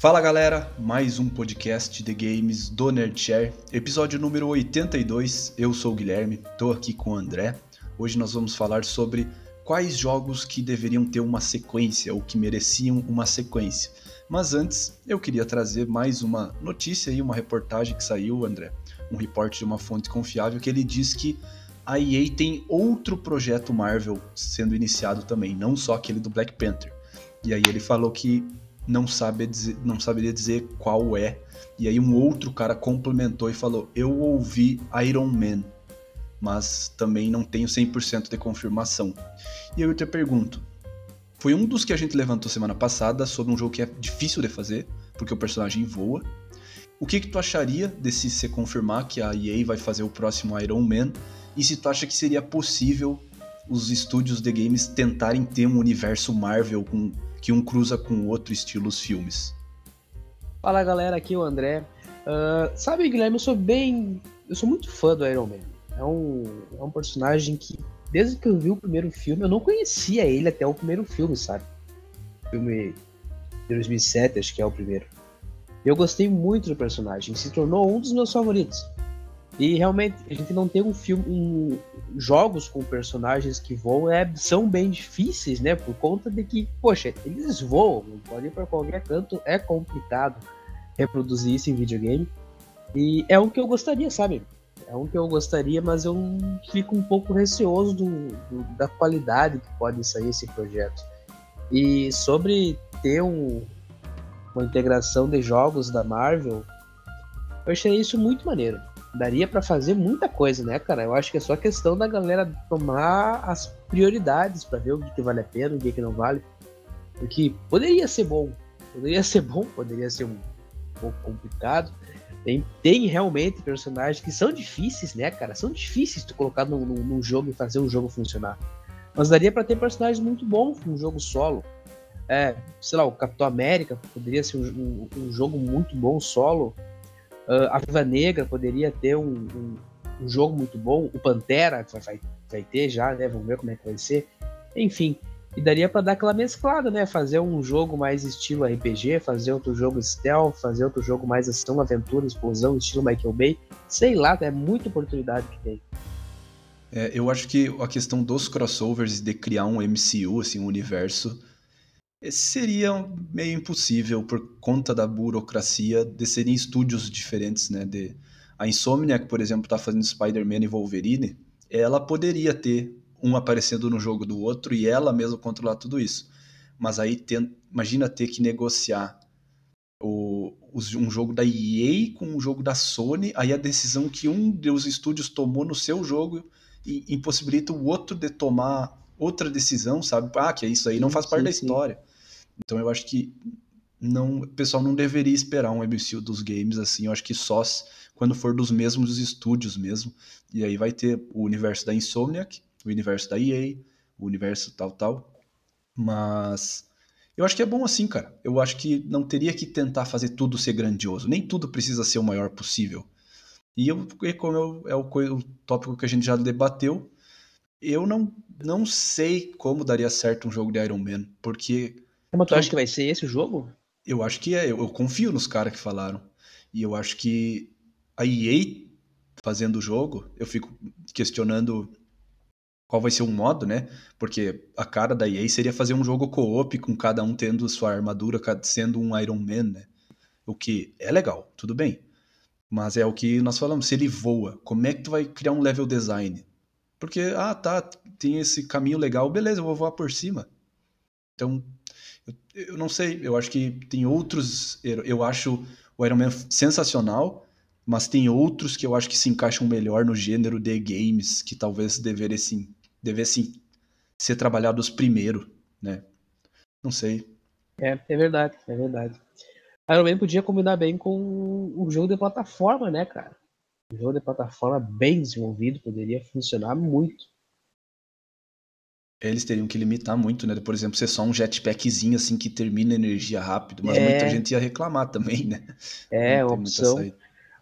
Fala galera, mais um podcast de games do Nerdshare, episódio número 82. Eu sou o Guilherme, tô aqui com o André. Hoje nós vamos falar sobre quais jogos que deveriam ter uma sequência ou que mereciam uma sequência. Mas antes, eu queria trazer mais uma notícia e uma reportagem que saiu, André, um reporte de uma fonte confiável que ele diz que a EA tem outro projeto Marvel sendo iniciado também, não só aquele do Black Panther. E aí ele falou que não, sabe dizer, não saberia dizer qual é. E aí um outro cara complementou e falou: Eu ouvi Iron Man, mas também não tenho 100% de confirmação. E eu te pergunto: foi um dos que a gente levantou semana passada sobre um jogo que é difícil de fazer, porque o personagem voa. O que, que tu acharia desse se confirmar que a EA vai fazer o próximo Iron Man? E se tu acha que seria possível os estúdios de games tentarem ter um universo Marvel com que um cruza com o outro estilos filmes. Fala galera, aqui é o André. Uh, sabe, Guilherme, eu sou bem. Eu sou muito fã do Iron Man. É um, é um personagem que, desde que eu vi o primeiro filme, eu não conhecia ele até o primeiro filme, sabe? filme de 2007, acho que é o primeiro. Eu gostei muito do personagem, se tornou um dos meus favoritos. E realmente, a gente não tem um filme. Um, jogos com personagens que voam é, são bem difíceis, né? Por conta de que, poxa, eles voam, podem ir para qualquer canto, é complicado reproduzir isso em videogame. E é um que eu gostaria, sabe? É um que eu gostaria, mas eu fico um pouco receoso do, do, da qualidade que pode sair esse projeto. E sobre ter um, uma integração de jogos da Marvel, eu achei isso muito maneiro daria para fazer muita coisa, né, cara? Eu acho que é só questão da galera tomar as prioridades para ver o que, que, vale a pena, o que, que não vale. Porque poderia ser bom, poderia ser bom, poderia ser um pouco complicado. Tem, tem realmente personagens que são difíceis, né, cara? São difíceis tu colocar num, num, num jogo e fazer um jogo funcionar. Mas daria para ter personagens muito bons num jogo solo. É, sei lá, o Capitão América poderia ser um, um, um jogo muito bom solo. Uh, a Viva Negra poderia ter um, um, um, jogo muito bom. O Pantera vai, vai, vai ter já, né? Vamos ver como é que vai ser. Enfim, e daria para dar aquela mesclada, né? Fazer um jogo mais estilo RPG, fazer outro jogo stealth, fazer outro jogo mais ação, aventura, explosão, estilo Michael Bay. Sei lá, é muita oportunidade que tem. É, eu acho que a questão dos crossovers e de criar um MCU, assim, um universo, seria meio impossível por conta da burocracia de serem estúdios diferentes, né? De, a Insomniac, por exemplo, está fazendo Spider-Man e Wolverine, ela poderia ter um aparecendo no jogo do outro e ela mesma controlar tudo isso. Mas aí tem, imagina ter que negociar o, os, um jogo da EA com um jogo da Sony, aí a decisão que um dos estúdios tomou no seu jogo e impossibilita o outro de tomar outra decisão, sabe? Ah, que é isso aí, não faz parte sim, da história. Sim. Então eu acho que não, o pessoal não deveria esperar um MCU dos games assim. Eu acho que só quando for dos mesmos estúdios mesmo. E aí vai ter o universo da Insomniac, o universo da EA, o universo tal, tal. Mas eu acho que é bom assim, cara. Eu acho que não teria que tentar fazer tudo ser grandioso. Nem tudo precisa ser o maior possível. E eu, como eu, é o, o tópico que a gente já debateu, eu não, não sei como daria certo um jogo de Iron Man, porque. Mas tu acha acho... que vai ser esse o jogo? Eu acho que é. Eu, eu confio nos caras que falaram. E eu acho que a EA fazendo o jogo, eu fico questionando qual vai ser o modo, né? Porque a cara da EA seria fazer um jogo co-op com cada um tendo sua armadura, sendo um Iron Man, né? O que é legal, tudo bem. Mas é o que nós falamos, se ele voa, como é que tu vai criar um level design? Porque, ah, tá, tem esse caminho legal, beleza, eu vou voar por cima. Então, eu, eu não sei, eu acho que tem outros. Eu acho o Iron Man sensacional, mas tem outros que eu acho que se encaixam melhor no gênero de games, que talvez devessem, devessem ser trabalhados primeiro, né? Não sei. É, é verdade, é verdade. Iron Man podia combinar bem com um jogo de plataforma, né, cara? Um jogo de plataforma bem desenvolvido poderia funcionar muito. Eles teriam que limitar muito, né? Por exemplo, ser só um jetpackzinho assim que termina energia rápido, mas é... muita gente ia reclamar também, né? É, uma opção.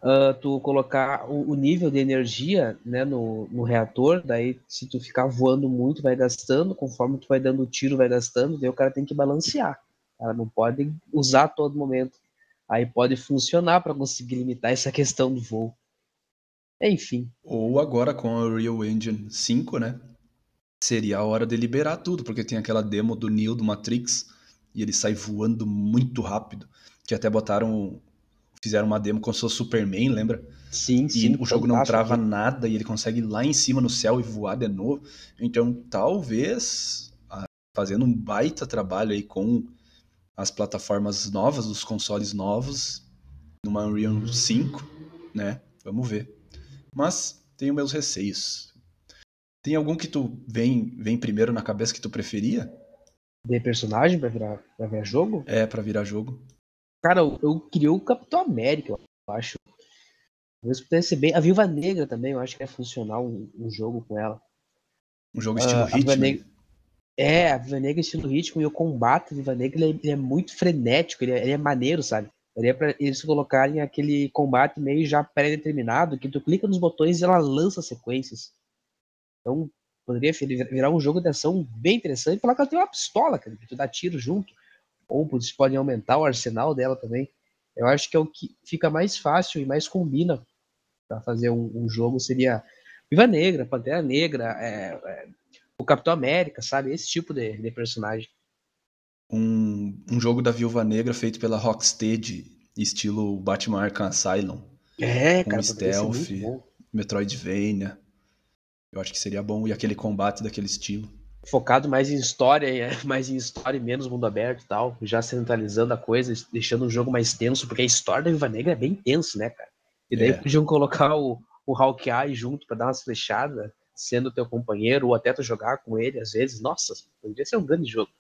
Uh, tu colocar o, o, nível de energia né, no, no reator, daí se tu ficar voando muito, vai gastando, conforme tu vai dando tiro, vai gastando, daí o cara tem que balancear. Ela não pode usar a todo momento. Aí pode funcionar para conseguir limitar essa questão do voo. Enfim. Ou agora com a Unreal Engine 5, né? Seria a hora de liberar tudo, porque tem aquela demo do Neo do Matrix e ele sai voando muito rápido. Que até botaram. Fizeram uma demo com o seu Superman, lembra? Sim, e sim. E o jogo não trava que... nada e ele consegue ir lá em cima no céu e voar de novo. Então, talvez, fazendo um baita trabalho aí com as plataformas novas, os consoles novos, numa Unreal 5, né? Vamos ver mas tenho meus receios. Tem algum que tu vem, vem primeiro na cabeça que tu preferia? De personagem pra virar, pra virar jogo? É, pra virar jogo. Cara, eu, eu queria o Capitão América, eu acho. Talvez pudesse ser bem. A Viúva Negra também, eu acho que é funcional um, um jogo com ela. Um jogo estilo uh, ritmo. É, a Viva Negra estilo ritmo e o combate da Viva Negra ele é, ele é muito frenético, ele é, ele é, maneiro, sabe? Daria para eles colocarem aquele combate meio já pré-determinado, que tu clica nos botões e ela lança sequências. Então, poderia virar um jogo de ação bem interessante. Falar que ela tem uma pistola, cara, que tu dá tiro junto. Ou eles podem aumentar o arsenal dela também. Eu acho que é o que fica mais fácil e mais combina para fazer um, um, jogo seria Viva Negra, Pantera Negra, é, é, o Capitão América, sabe? Esse tipo de, de personagem um, um jogo da Viúva Negra feito pela Rocksteady, estilo Batman Arkham Asylum. É, com cara, stealth, Metroidvania. Eu acho que seria bom e aquele combate daquele estilo. Focado mais em história, é, mais em história e menos mundo aberto e tal, já centralizando a coisa, deixando o jogo mais tenso, porque a história da Viva Negra é bem tenso, né, cara? E daí é. podiam colocar o, o Hawkeye junto para dar umas flechadas, sendo teu companheiro, ou até tu jogar com ele às vezes. Nossa, poderia ser um grande jogo.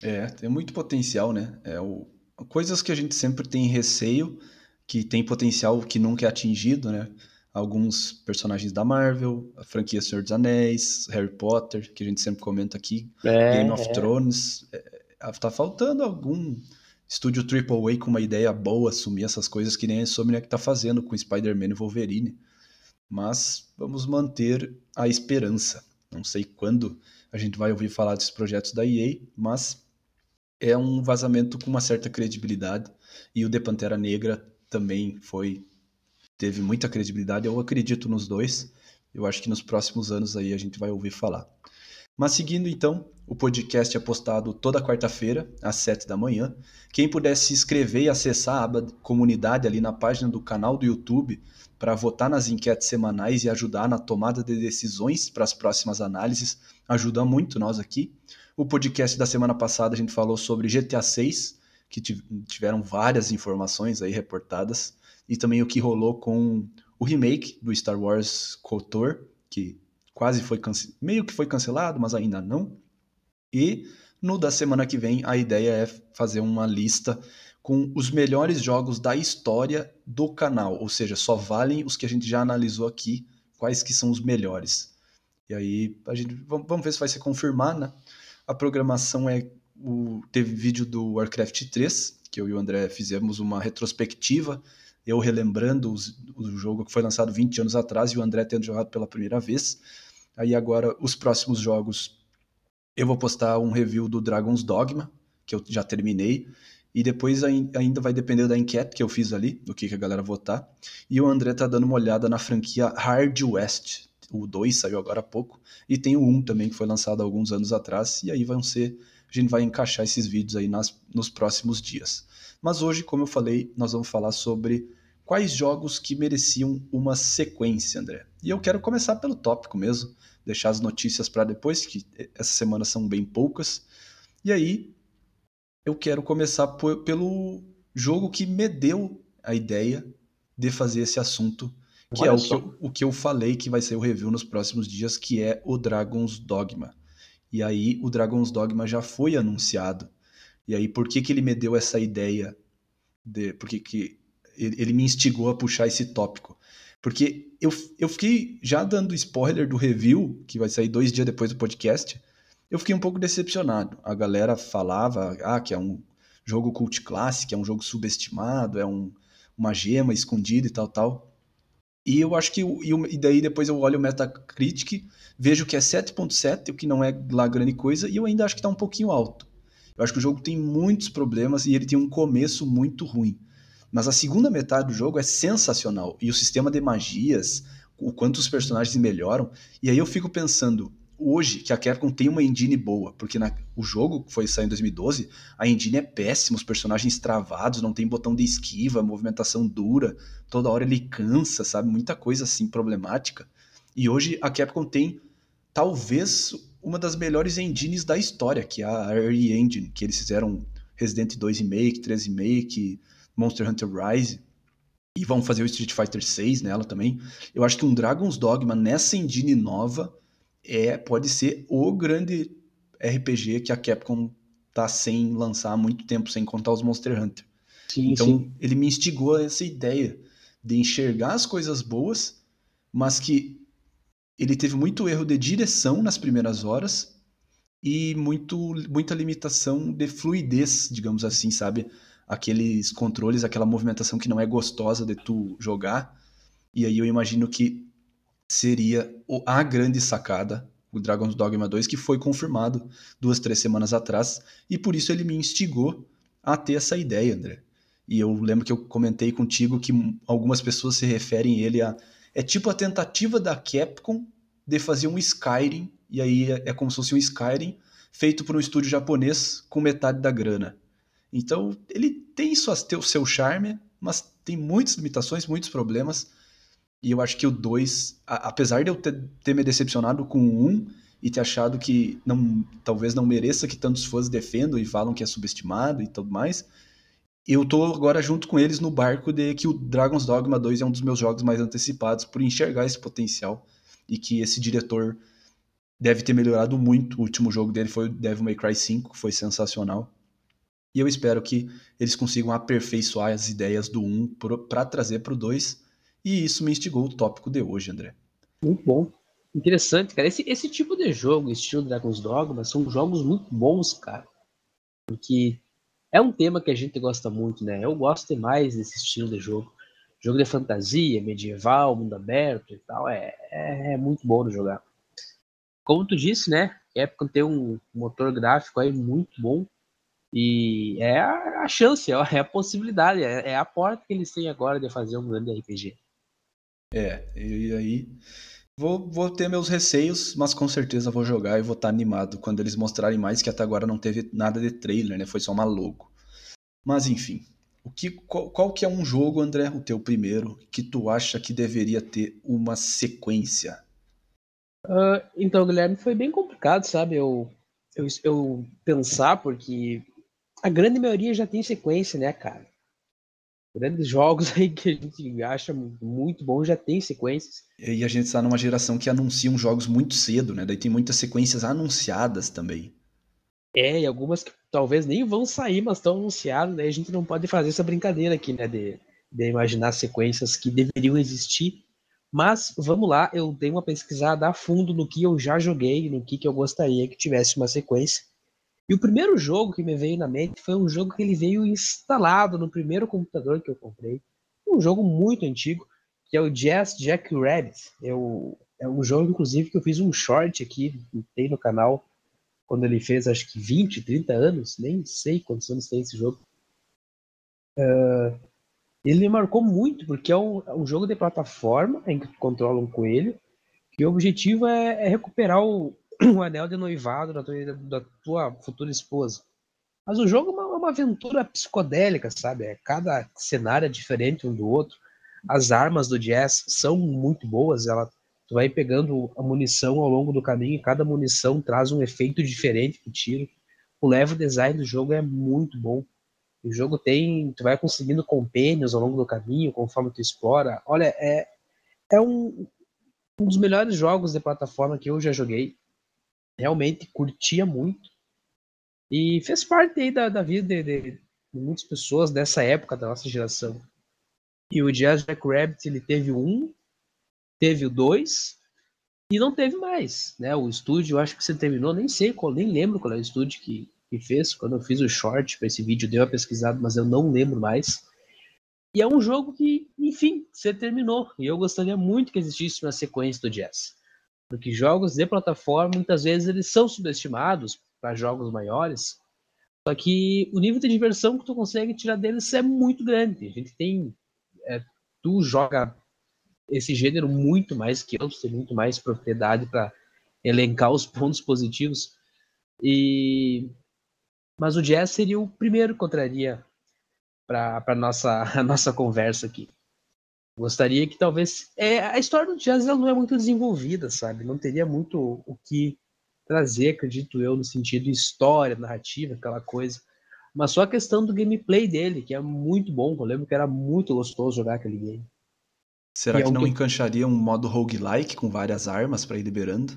É, tem muito potencial, né? É o... Coisas que a gente sempre tem receio, que tem potencial que nunca é atingido, né? Alguns personagens da Marvel, a franquia Senhor dos Anéis, Harry Potter, que a gente sempre comenta aqui, é, Game of é. Thrones. É, é tá faltando algum estúdio AAA com uma ideia boa, assumir essas coisas que nem a Insomnia né, que tá fazendo com Spider-Man e Wolverine. Mas vamos manter a esperança. Não sei quando a gente vai ouvir falar desses projetos da EA, mas é um vazamento com uma certa credibilidade. E o de Pantera Negra também foi teve muita credibilidade. Eu acredito nos dois. Eu acho que nos próximos anos aí a gente vai ouvir falar. Mas seguindo então, o podcast é postado toda quarta-feira, às 7 da manhã. Quem puder se inscrever e acessar a aba comunidade ali na página do canal do YouTube para votar nas enquetes semanais e ajudar na tomada de decisões para as próximas análises, ajuda muito nós aqui. O podcast da semana passada a gente falou sobre GTA 6, que tiveram várias informações aí reportadas, e também o que rolou com o remake do Star Wars KOTOR, que quase foi meio que foi cancelado, mas ainda não. E no da semana que vem a ideia é fazer uma lista com os melhores jogos da história do canal, ou seja, só valem os que a gente já analisou aqui, quais que são os melhores. E aí a gente vamos ver se vai se confirmar, né? A programação é o teve vídeo do Warcraft 3, que eu e o André fizemos uma retrospectiva, eu relembrando os, o jogo que foi lançado 20 anos atrás e o André tendo jogado pela primeira vez. Aí agora, os próximos jogos, eu vou postar um review do Dragon's Dogma, que eu já terminei. E depois ainda vai depender da enquete que eu fiz ali, do que, que a galera votar. E o André tá dando uma olhada na franquia Hard West. O 2 saiu agora há pouco. E tem o 1 um também, que foi lançado há alguns anos atrás. E aí vão ser. A gente vai encaixar esses vídeos aí nas, nos próximos dias. Mas hoje, como eu falei, nós vamos falar sobre quais jogos que mereciam uma sequência, André? E eu quero começar pelo tópico mesmo, deixar as notícias para depois, que eh, essa semana são bem poucas. E aí, eu quero começar por, pelo jogo que me deu a ideia de fazer esse assunto, que é Olha é o que, eu, o que eu falei que vai ser o review nos próximos dias, que é o Dragon's Dogma. E aí, o Dragon's Dogma já foi anunciado. E aí, por que, que ele me deu essa ideia? De, por que, que ele me instigou a puxar esse tópico. Porque eu, eu fiquei já dando spoiler do review, que vai sair dois dias depois do podcast, eu fiquei um pouco decepcionado. A galera falava ah, que é um jogo cult clássico, é um jogo subestimado, é um, uma gema escondida e tal, tal. E eu acho que. E, daí depois eu olho o Metacritic, vejo que é 7,7, o que não é lá grande coisa, e eu ainda acho que está um pouquinho alto. Eu acho que o jogo tem muitos problemas e ele tem um começo muito ruim. Mas a segunda metade do jogo é sensacional. E o sistema de magias, o quanto os personagens melhoram. E aí eu fico pensando, hoje, que a Capcom tem uma engine boa, porque na, o jogo que foi sair em 2012, a engine é péssima, os personagens travados, não tem botão de esquiva, movimentação dura, toda hora ele cansa, sabe? Muita coisa assim problemática. E hoje a Capcom tem talvez uma das melhores engines da história, que é a Early Engine, que eles fizeram Resident 2 Remake, 3 Remake, Monster Hunter Rise. E vão fazer o Street Fighter 6 nela também. Eu acho que um Dragon's Dogma nessa engine nova é, pode ser o grande RPG que a Capcom tá sem lançar há muito tempo, sem contar os Monster Hunter. Sim, então, sim. ele me instigou a essa ideia de enxergar as coisas boas, mas que ele teve muito erro de direção nas primeiras horas e muito, muita limitação de fluidez, digamos assim, sabe? aqueles controles, aquela movimentação que não é gostosa de tu jogar. E aí eu imagino que seria a grande sacada, o Dragon's Dogma 2, que foi confirmado duas, três semanas atrás, e por isso ele me instigou a ter essa ideia, André. E eu lembro que eu comentei contigo que algumas pessoas se referem ele a. É tipo a tentativa da Capcom de fazer um Skyrim, e aí é, é como se fosse um Skyrim feito por um estúdio japonês com metade da grana. Então, ele tem suas, o seu charme, mas tem muitas limitações, muitos problemas. E eu acho que o 2, apesar de eu ter, ter, me decepcionado com o 1 um, e ter achado que não, talvez não mereça que tantos fãs defendam e falam que é subestimado e tudo mais, eu tô agora junto com eles no barco de que o Dragon's Dogma 2 é um dos meus jogos mais antecipados por enxergar esse potencial e que esse diretor deve ter melhorado muito. O último jogo dele foi o Devil May Cry 5, que foi sensacional. E eu espero que eles consigam aperfeiçoar as ideias do 1 para trazer para o 2. E isso me instigou o tópico de hoje, André. Muito bom. Interessante, cara. Esse, esse tipo de jogo, estilo Dragon's Dogma, são jogos muito bons, cara. Porque é um tema que a gente gosta muito, né? Eu gosto demais desse estilo de jogo. Jogo de fantasia, medieval, mundo aberto e tal. É, é, é muito bom de jogar. Como tu disse, né? época tem um motor gráfico aí muito bom. E é a, chance, é a possibilidade, é, é, a porta que eles têm agora de fazer um grande RPG. É, e aí vou, vou ter meus receios, mas com certeza vou jogar e vou estar tá animado quando eles mostrarem mais que até agora não teve nada de trailer, né? Foi só uma logo. Mas enfim, o que, qual, qual, que é um jogo, André, o teu primeiro, que tu acha que deveria ter uma sequência? Uh, então, Guilherme, foi bem complicado, sabe? Eu, eu, eu pensar, porque a grande maioria já tem sequência, né, cara? Grandes jogos aí que a gente acha muito bom já tem sequências. E a gente está numa geração que anunciam jogos muito cedo, né? Daí tem muitas sequências anunciadas também. É, e algumas que talvez nem vão sair, mas estão anunciadas, né? A gente não pode fazer essa brincadeira aqui, né? De, de imaginar sequências que deveriam existir. Mas vamos lá, eu dei uma pesquisada a fundo no que eu já joguei, no que, que eu gostaria que tivesse uma sequência. E o primeiro jogo que me veio na mente foi um jogo que ele veio instalado no primeiro computador que eu comprei. Um jogo muito antigo, que é o Jazz Jack Rabbit. Eu, é, é um jogo, inclusive, que eu fiz um short aqui, tem no canal, quando ele fez acho que 20, 30 anos, nem sei quantos anos tem esse jogo. Uh, ele me marcou muito, porque é um, é um, jogo de plataforma em que tu controla um coelho, que o objetivo é, é recuperar o, um anel de noivado da tua, da tua futura esposa. Mas o jogo é, é uma, aventura psicodélica, sabe? É, cada cenário é diferente um do outro. As armas do Jazz são muito boas. Ela, tu vai pegando a munição ao longo do caminho e cada munição traz um efeito diferente pro tiro. O level design do jogo é muito bom. O jogo tem, tu vai conseguindo compênios ao longo do caminho, conforme tu explora. Olha, é, é um, um dos melhores jogos de plataforma que eu já joguei realmente curtia muito e fez parte aí da, da vida de, de, muitas pessoas dessa época da nossa geração. E o Jazz Rabbit ele teve um, teve o dois e não teve mais, né? O estúdio, acho que você terminou, nem sei qual, nem lembro qual é o estúdio que, que fez. Quando eu fiz o short para esse vídeo, deu uma pesquisada, mas eu não lembro mais. E é um jogo que, enfim, você terminou. E eu gostaria muito que existisse uma sequência do Jazz. Porque jogos de plataforma, muitas vezes, eles são subestimados para jogos maiores. Só que o nível de diversão que tu consegue tirar deles é muito grande. A gente tem. É, tu joga esse gênero muito mais que eu, tem muito mais propriedade para elencar os pontos positivos. E mas o jazz seria o primeiro que eu traria para nossa a nossa conversa aqui. Gostaria que talvez. É, a história do jazz ela não é muito desenvolvida, sabe? Não teria muito o que trazer, acredito eu, no sentido história, narrativa, aquela coisa. Mas só a questão do gameplay dele, que é muito bom. Eu lembro que era muito gostoso jogar aquele game. Será e que é um não game... encaixaria um modo roguelike com várias armas para ir liberando?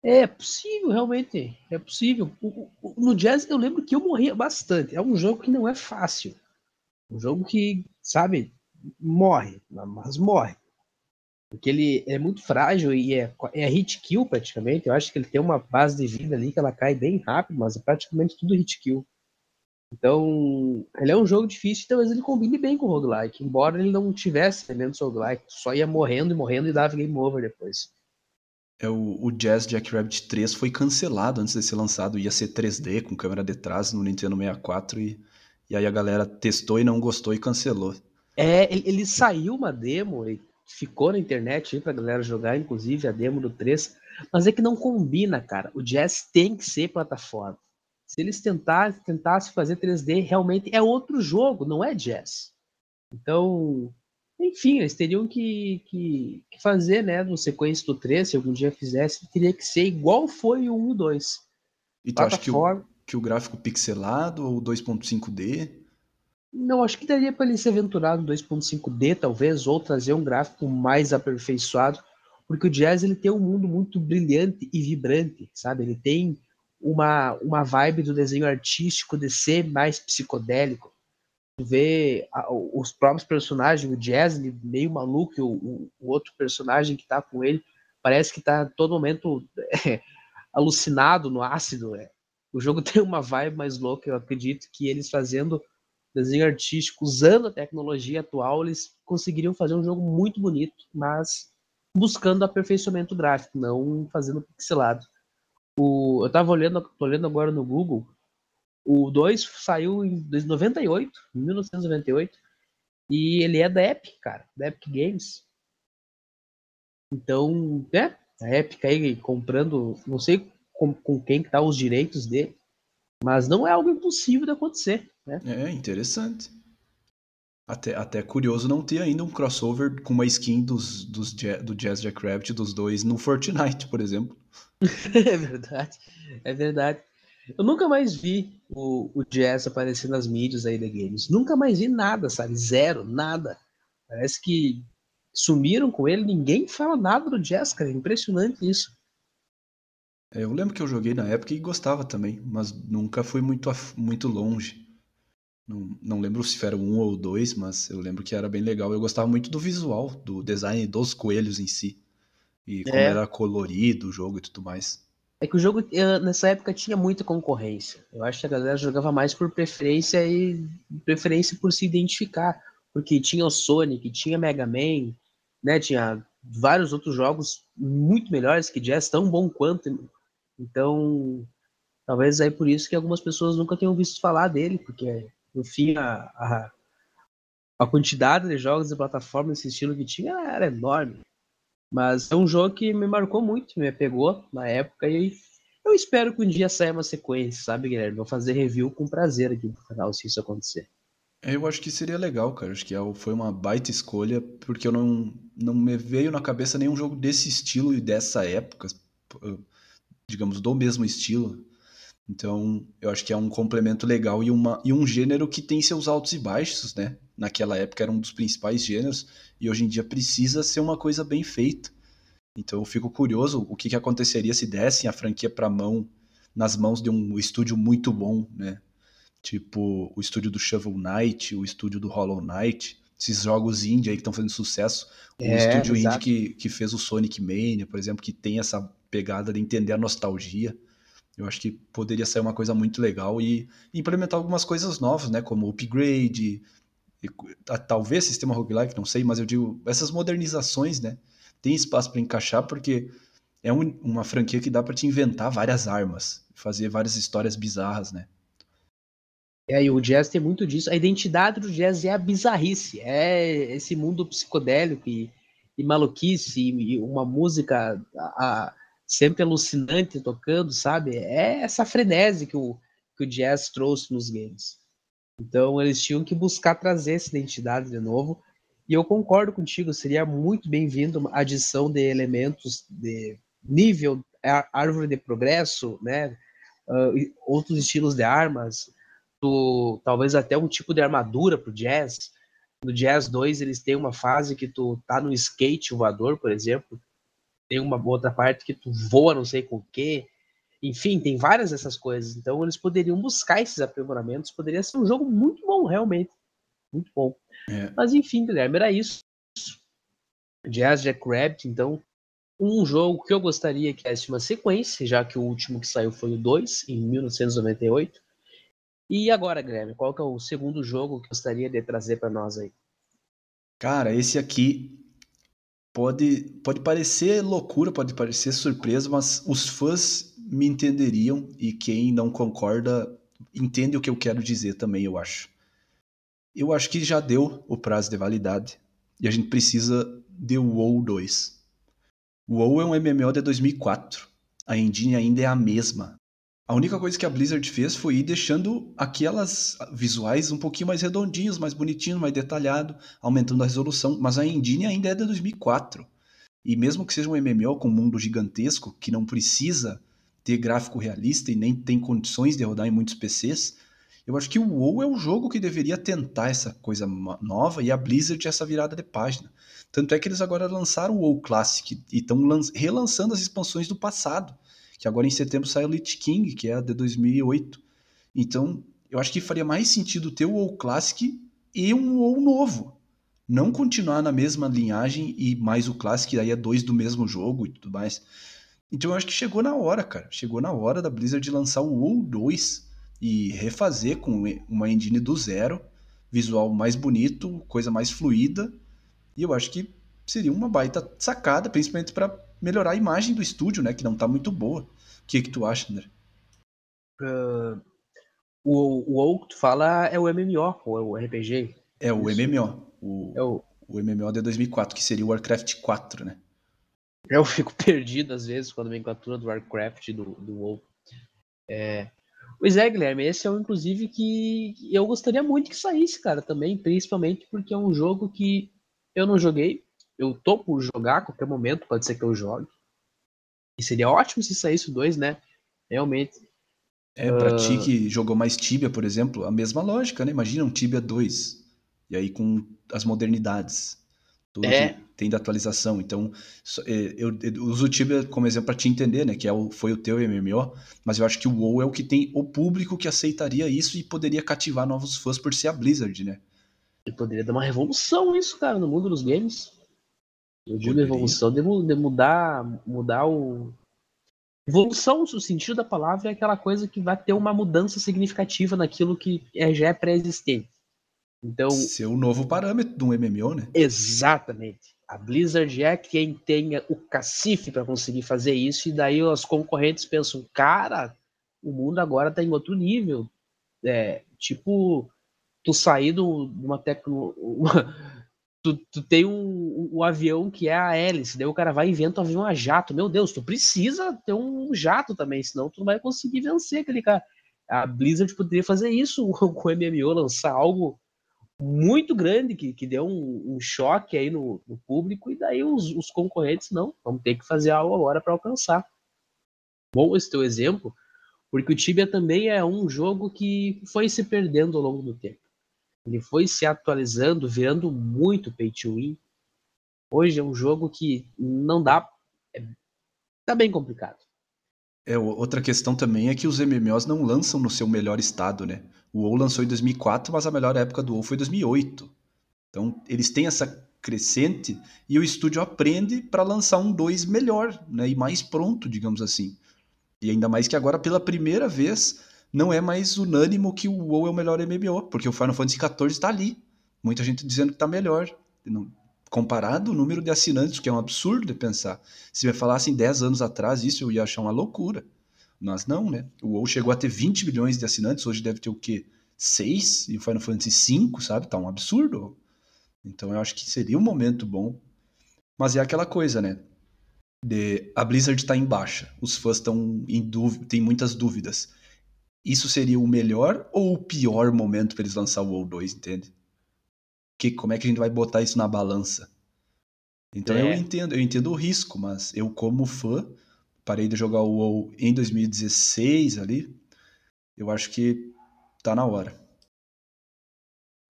É possível, realmente. É possível. O, o, no jazz eu lembro que eu morria bastante. É um jogo que não é fácil. Um jogo que, sabe, morre, mas morre. Porque ele é muito frágil e é, é hit kill praticamente. Eu acho que ele tem uma base de vida ali que ela cai bem rápido, mas é praticamente tudo hit kill. Então, ele é um jogo difícil, talvez então, ele combine bem com o roguelike, embora ele não tivesse elementos roguelike, só ia morrendo e morrendo e dava game over depois. É, o, o Jazz Jackrabbit 3 foi cancelado antes de ser lançado, ia ser 3D com câmera de trás no Nintendo 64 e, e aí a galera testou e não gostou e cancelou. É, ele, saiu uma demo, e ficou na internet aí pra galera jogar, inclusive a demo do 3, mas é que não combina, cara. O Jazz tem que ser plataforma. Se eles tentassem, tentassem fazer 3D, realmente é outro jogo, não é Jazz. Então, enfim, eles teriam que, que, que, fazer, né, no sequência do 3, se algum dia fizesse, teria que ser igual foi o 1 e 2. E tu acha que o, que o gráfico pixelado ou 2.5D? Não, acho que daria para ele se aventurar no 2.5D, talvez, ou trazer um gráfico mais aperfeiçoado, porque o jazz ele tem um mundo muito brilhante e vibrante, sabe? Ele tem uma, uma vibe do desenho artístico de ser mais psicodélico. Ver os próprios personagens, o jazz ele meio maluco, o, o, o outro personagem que tá com ele parece que tá todo momento é, alucinado no ácido. É. O jogo tem uma vibe mais louca, eu acredito que eles fazendo desenho artístico, usando a tecnologia atual, eles conseguiriam fazer um jogo muito bonito, mas buscando aperfeiçoamento gráfico, não fazendo pixelado. O, eu estava olhando, olhando agora no Google, o 2 saiu em 98, 1998, e ele é da Epic, cara, da Epic Games. Então, é a Epic aí comprando, não sei com, com quem que tá os direitos dele, mas não é algo impossível de acontecer. Né? É, interessante. Até, até curioso não ter ainda um crossover com uma skin dos, dos, do Jazz Jackrabbit dos dois no Fortnite, por exemplo. é verdade, é verdade. Eu nunca mais vi o, o Jazz aparecer nas mídias aí da Games. Nunca mais vi nada, sabe? Zero, nada. Parece que sumiram com ele, ninguém fala nada do Jazz, cara. É impressionante isso. É, eu lembro que eu joguei na época e gostava também, mas nunca fui muito, muito longe. Não, não lembro se era um ou dois, mas eu lembro que era bem legal. Eu gostava muito do visual, do design dos coelhos em si. E como é. era colorido o jogo e tudo mais. É que o jogo eh, nessa época tinha muita concorrência. Eu acho que a galera jogava mais por preferência e preferência por se identificar. Porque tinha o Sonic, tinha Mega Man, né? Tinha vários outros jogos muito melhores que Jazz, tão bom quanto então, talvez é por isso que algumas pessoas nunca tenham visto falar dele, porque no fim a, a, a quantidade de jogos e de plataformas desse estilo que tinha era enorme. Mas é um jogo que me marcou muito, me pegou na época e eu espero que um dia saia uma sequência, sabe, Guilherme? Vou fazer review com prazer aqui no canal se isso acontecer. É, eu acho que seria legal, cara. Acho que é foi uma baita escolha, porque eu não, não me veio na cabeça nenhum jogo desse estilo e dessa época digamos, do mesmo estilo. Então, eu acho que é um complemento legal e, uma, e um gênero que tem seus altos e baixos, né? Naquela época era um dos principais gêneros e hoje em dia precisa ser uma coisa bem feita. Então, eu fico curioso o que, que aconteceria se dessem a franquia para mão nas mãos de um estúdio muito bom, né? Tipo o estúdio do Shovel Knight, o estúdio do Hollow Knight, esses jogos indie aí que estão fazendo sucesso. O é, estúdio exato. indie que, que fez o Sonic Mania, por exemplo, que tem essa pegada de entender a nostalgia. Eu acho que poderia ser uma coisa muito legal e implementar algumas coisas novas, né? Como upgrade, e, talvez sistema roguelike, não sei, mas eu digo, essas modernizações, né? Tem espaço para encaixar porque é um, uma franquia que dá para te inventar várias armas, fazer várias histórias bizarras, né? É, e o jazz tem muito disso. A identidade do jazz é a bizarrice, é esse mundo psicodélico e, e maluquice, e, e uma música. A, a sempre alucinante tocando, sabe? É essa frenese que o, que o jazz trouxe nos games. Então eles tinham que buscar trazer essa identidade de novo. E eu concordo contigo, seria muito bem-vindo a adição de elementos de nível, é, árvore de progresso, né? Uh, outros estilos de armas, talvez até um tipo de armadura para o jazz. No Jazz 2, eles têm uma fase que tu tá no skate voador, por exemplo, tem uma outra parte que tu voa não sei com o quê. Enfim, tem várias dessas coisas. Então eles poderiam buscar esses aprimoramentos. Poderia ser um jogo muito bom, realmente. Muito bom. É. Mas enfim, Guilherme, era isso. Jazz Jack Rabbit, então, um jogo que eu gostaria que tivesse uma sequência, já que o último que saiu foi o 2, em 1998. E agora, Guilherme, qual que é o segundo jogo que gostaria de trazer para nós aí? Cara, esse aqui pode, pode parecer loucura, pode parecer surpresa, mas os fãs me entenderiam e quem não concorda entende o que eu quero dizer também, eu acho. Eu acho que já deu o prazo de validade e a gente precisa de WoW 2. WoW é um MMO de 2004. A engine ainda é a mesma. A única coisa que a Blizzard fez foi ir deixando aquelas visuais um pouquinho mais redondinhos, mais bonitinhos, mais detalhado, aumentando a resolução, mas a engine ainda é de 2004. E mesmo que seja um MMO com um mundo gigantesco, que não precisa ter gráfico realista e nem tem condições de rodar em muitos PCs, eu acho que o WoW é o jogo que deveria tentar essa coisa nova e a Blizzard essa virada de página. Tanto é que eles agora lançaram o WoW Classic e estão relançando as expansões do passado. Que agora em setembro sai o Lich King, que é a de 2008. Então, eu acho que faria mais sentido ter o WoW Classic e um WoW novo. Não continuar na mesma linhagem e mais o Classic, aí é dois do mesmo jogo e tudo mais. Então eu acho que chegou na hora, cara. Chegou na hora da Blizzard lançar o WoW 2 e refazer com uma engine do zero, visual mais bonito, coisa mais fluida. E eu acho que seria uma baita sacada, principalmente para melhorar a imagem do estúdio, né? Que não tá muito boa. O que, que tu acha, André? Uh, o, o que tu fala é o MMO, ou é o RPG. É o MMO. O, é o... o MMO é de 2004, que seria o Warcraft 4, né? Eu fico perdido às vezes com a nomenclatura do Warcraft e do, do WoW. É... Pois é, Guilherme, esse é um, inclusive, que eu gostaria muito que saísse, cara, também, principalmente porque é um jogo que eu não joguei, eu tô por jogar a qualquer momento, pode ser que eu jogue. E seria ótimo se saísse o 2, né? Realmente. É, pra uh... ti ah. que jogou mais Tibia, por exemplo, a mesma lógica, né? Imagina um Tibia 2. E aí com as modernidades. Tudo é. tem da atualização. Então, é, eu, eu uso o Tibia como exemplo para te entender, né? Que é o, foi o teu MMO. Mas eu acho que o WoW é o que tem o público que aceitaria isso e poderia cativar novos fãs por ser a Blizzard, né? E poderia dar uma revolução isso, cara, no mundo dos games. Eu digo Poderia. evolução de, de, mudar, mudar o. Evolução, no sentido da palavra é aquela coisa que vai ter uma mudança significativa naquilo que é, já é pré-existente. Então. Ser um novo parâmetro de um MMO, né? Exatamente. A Blizzard é quem tem o cacife para conseguir fazer isso, e daí os concorrentes pensam, cara, o mundo agora está em outro nível. É, tipo, tu sair de uma tecnologia tu, tu tem o, um, o avião que é a hélice, daí o cara vai e inventa um avião a jato. Meu Deus, tu precisa ter um jato também, senão tu não vai conseguir vencer aquele cara. A Blizzard poderia fazer isso com o MMO, lançar algo muito grande que, que deu um, um choque aí no, no, público, e daí os, os, concorrentes não, vamos ter que fazer algo agora para alcançar. Bom esse teu exemplo, porque o Tibia também é um jogo que foi se perdendo ao longo do tempo. Ele foi se atualizando, virando muito pay to win. Hoje é um jogo que não dá. É, tá bem complicado. É, outra questão também é que os MMOs não lançam no seu melhor estado, né? O WoW lançou em 2004, mas a melhor época do WoW foi 2008. Então, eles têm essa crescente e o estúdio aprende para lançar um 2 melhor, né? E mais pronto, digamos assim. E ainda mais que agora, pela primeira vez, não é mais unânimo que o WoW é o melhor MMO, porque o Final Fantasy XIV está ali. Muita gente dizendo que está melhor. Comparado o número de assinantes, que é um absurdo de pensar. Se me falassem 10 anos atrás isso, eu ia achar uma loucura. Mas não, né? O WoW chegou a ter 20 milhões de assinantes, hoje deve ter o quê? 6? E o Final Fantasy V, sabe? Tá um absurdo. Então eu acho que seria um momento bom. Mas é aquela coisa, né? De, a Blizzard está em baixa. Os fãs estão em dúvida, tem muitas dúvidas isso seria o melhor ou o pior momento para eles lançar o WoW 2, entende? Que, como é que a gente vai botar isso na balança? Então é. eu entendo, eu entendo o risco, mas eu como fã, parei de jogar o WoW em 2016 ali, eu acho que tá na hora.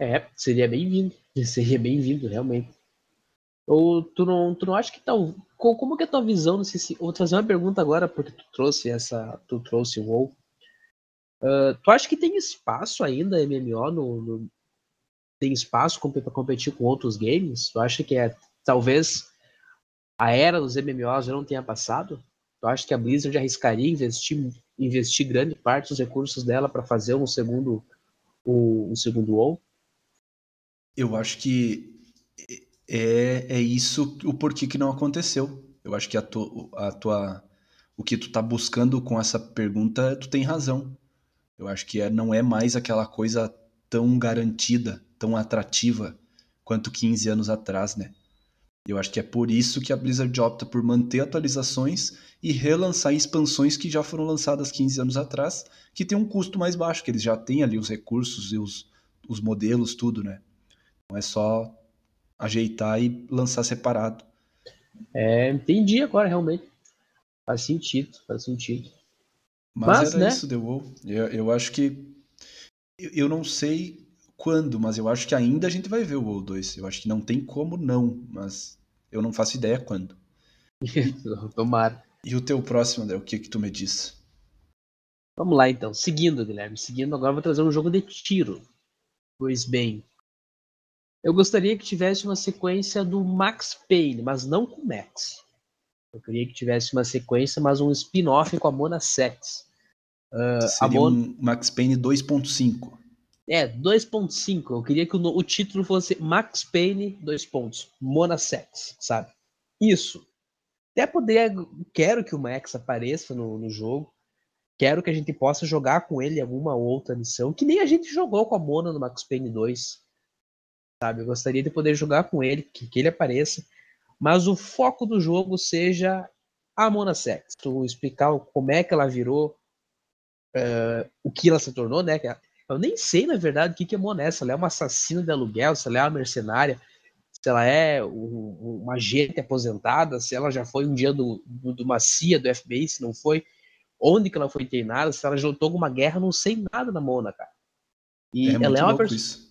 É, seria bem-vindo, seria bem-vindo, realmente. Ou tu não, tu não acha que tá, como que é a tua visão, não sei se, vou te fazer uma pergunta agora, porque tu trouxe essa, tu trouxe o WoW, ah, tu acha que tem espaço ainda MMO no, no... tem espaço para competir com outros games? Tu acha que é talvez a era dos MMOs já não tenha passado? Tu acha que a Blizzard arriscaria investir investir grande parte dos recursos dela para fazer um segundo o um segundo WoW? Eu acho que é, é isso o porquê que não aconteceu. Eu acho que a, to, a tua o que tu tá buscando com essa pergunta, tu tem razão. Eu acho que é, não é mais aquela coisa tão garantida, tão atrativa quanto 15 anos atrás, né? Eu acho que é por isso que a Blizzard opta por manter atualizações e relançar expansões que já foram lançadas 15 anos atrás, que tem um custo mais baixo, que eles já têm ali os recursos e os, os modelos, tudo, né? Não é só ajeitar e lançar separado. É, entendi agora, realmente. Faz sentido, faz sentido. Mas, mas era né? isso The Wall. Eu, eu acho que. Eu, eu não sei quando, mas eu acho que ainda a gente vai ver o Wall 2. Eu acho que não tem como não, mas eu não faço ideia quando. Tomara. E o teu próximo, André, o que que tu me diz? Vamos lá então, seguindo, Guilherme, seguindo, agora vou trazer um jogo de tiro. Pois bem, eu gostaria que tivesse uma sequência do Max Payne, mas não com Max. Eu queria que tivesse uma sequência, mas um spin-off com a Mona Sex. Uh, ah, Seria Mon... um Max Payne 2.5. É, 2.5. Eu queria que o, o, título fosse Max Payne, 2.0 pontos, Mona Sex, sabe? Isso. Até poder. Quero que o Max apareça no, no jogo. Quero que a gente possa jogar com ele alguma outra missão. Que nem a gente jogou com a Mona no Max Payne 2. Sabe? Eu gostaria de poder jogar com ele, que, que ele apareça mas o foco do jogo seja a Mona Sex. Tu explicar como é que ela virou, uh, o que ela se tornou, né? É, eu nem sei, na verdade, o que, é Mona. Se ela é uma assassina de aluguel, se ela é uma mercenária, se ela é uma agente aposentada, se ela já foi um dia do, do, do Macia, do FBI, se não foi, onde que ela foi treinada, se ela já lutou alguma guerra, não sei nada da Mona, cara. E é ela é uma isso.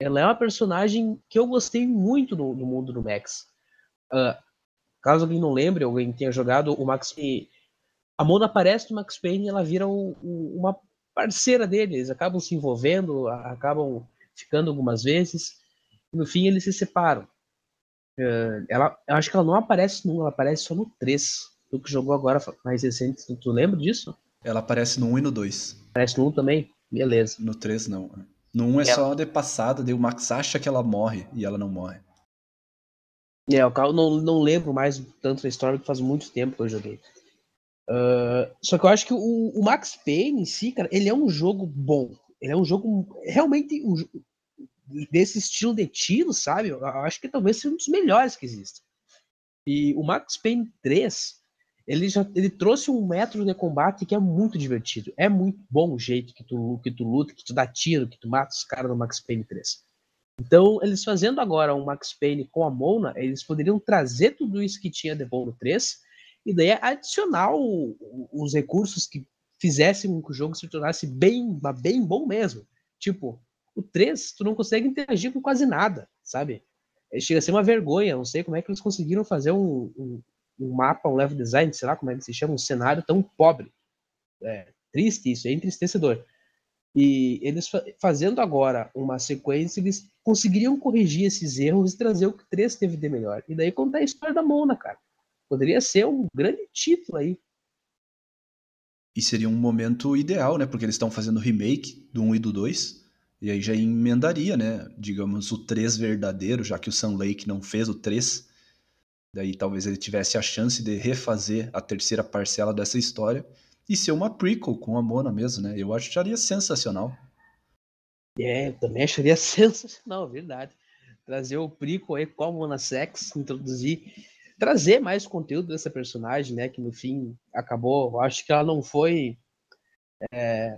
Ela é uma personagem que eu gostei muito no, no mundo do Max. Uh, caso alguém não lembre, alguém tenha jogado, o Max Payne. A Mona aparece no Max Payne e ela vira o, o, uma parceira dele. Eles acabam se envolvendo, acabam ficando algumas vezes. No fim, eles se separam. Uh, ela, eu acho que ela não aparece no 1, ela aparece só no 3. Tu que jogou agora mais recente, tu, tu lembra disso? Ela aparece no 1 e no 2. Aparece no 1 também? Beleza. No 3 não. Né? No 1 é ela... É. só de passada, daí o Max acha que ela morre e ela não morre. É, o carro não, não lembro mais tanto da história, porque faz muito tempo que eu joguei. Uh, só que eu acho que o, o, Max Payne em si, cara, ele é um jogo bom. Ele é um jogo realmente um, desse estilo de tiro, sabe? Eu acho que talvez seja um dos melhores que existe. E o Max Payne 3, ele já ele trouxe um método de combate que é muito divertido. É muito bom o jeito que tu, que tu luta, que tu dá tiro, que tu mata os caras no Max Payne 3. Então, eles fazendo agora um Max Payne com a Mona, eles poderiam trazer tudo isso que tinha de bom no 3 e daí adicionar o, os recursos que fizessem com que o jogo se tornasse bem, bem bom mesmo. Tipo, o 3, tu não consegue interagir com quase nada, sabe? É, chega a ser uma vergonha, não sei como é que eles conseguiram fazer um, um, um mapa, um level design, sei lá como é que se chama, um cenário tão pobre. É triste isso, é entristecedor. E eles fazendo agora uma sequência, eles conseguiriam corrigir esses erros e trazer o que 3 teve de melhor. E daí contar a história da Mona, cara. Poderia ser um grande título aí. E seria um momento ideal, né? Porque eles estão fazendo remake do 1 e do 2. E aí já emendaria, né? Digamos, o 3 verdadeiro, já que o Sam Lake não fez o 3. Daí talvez ele tivesse a chance de refazer a terceira parcela dessa história e ser uma prequel com a Mona mesmo, né? Eu acharia sensacional. É, eu também acharia sensacional, verdade. Trazer o prequel aí com a Mona Sex, introduzir, trazer mais conteúdo dessa personagem, né? Que no fim acabou, acho que ela não foi. É,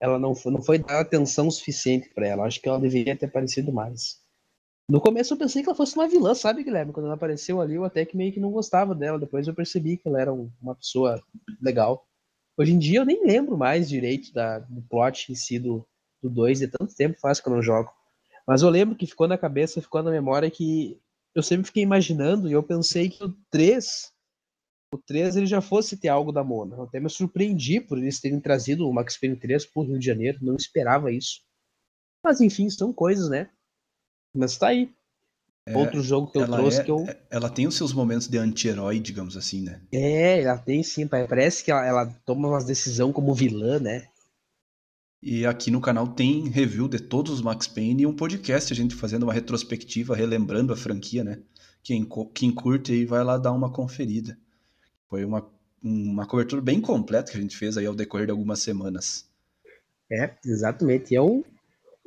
ela não foi, não foi dar atenção suficiente para ela. Acho que ela deveria ter aparecido mais. No começo eu pensei que ela fosse uma vilã, sabe, Guilherme? Quando ela apareceu ali, eu até que meio que não gostava dela. Depois eu percebi que ela era um, uma pessoa legal. Hoje em dia eu nem lembro mais direito da, do plot em si do 2, de é tanto tempo faz que eu não jogo. Mas eu lembro que ficou na cabeça, ficou na memória que eu sempre fiquei imaginando e eu pensei que o 3, o 3 ele já fosse ter algo da Mona. Eu até me surpreendi por eles terem trazido o Max Payne 3 pro Rio de Janeiro, não esperava isso. Mas enfim, são coisas, né? Mas tá aí. É, outro jogo que eu trouxe é, que eu. É, ela tem os seus momentos de anti-herói, digamos assim, né? É, ela tem sim, parece que ela, ela toma umas decisões como vilã, né? E aqui no canal tem review de todos os Max Payne e um podcast, a gente fazendo uma retrospectiva, relembrando a franquia, né? Quem, quem curte aí vai lá dar uma conferida. Foi uma, uma cobertura bem completa que a gente fez aí ao decorrer de algumas semanas. É, exatamente. E é um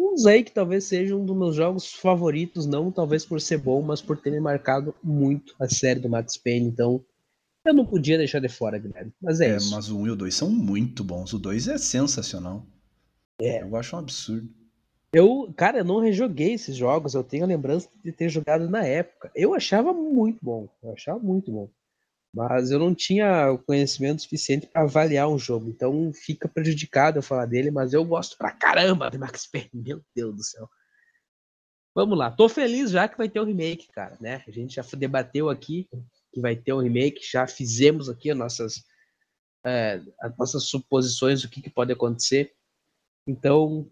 um que talvez seja um dos meus jogos favoritos, não talvez por ser bom, mas por ter me marcado muito a série do Max Payne, então eu não podia deixar de fora, Guilherme. Mas é, é isso. Mas o 1 e o 2 são muito bons. O 2 é sensacional. É. Eu acho um absurdo. Eu, cara, eu não rejoguei esses jogos, eu tenho a lembrança de ter jogado na época. Eu achava muito bom. Eu achava muito bom. Mas eu não tinha conhecimento suficiente para avaliar um jogo, então fica prejudicado eu falar dele, mas eu gosto pra caramba de Max Payne, meu Deus do céu. Vamos lá, tô feliz já que vai ter o um remake, cara, né? A gente já debateu aqui que vai ter um remake, já fizemos aqui as nossas, é, as nossas suposições do que, que pode acontecer. Então,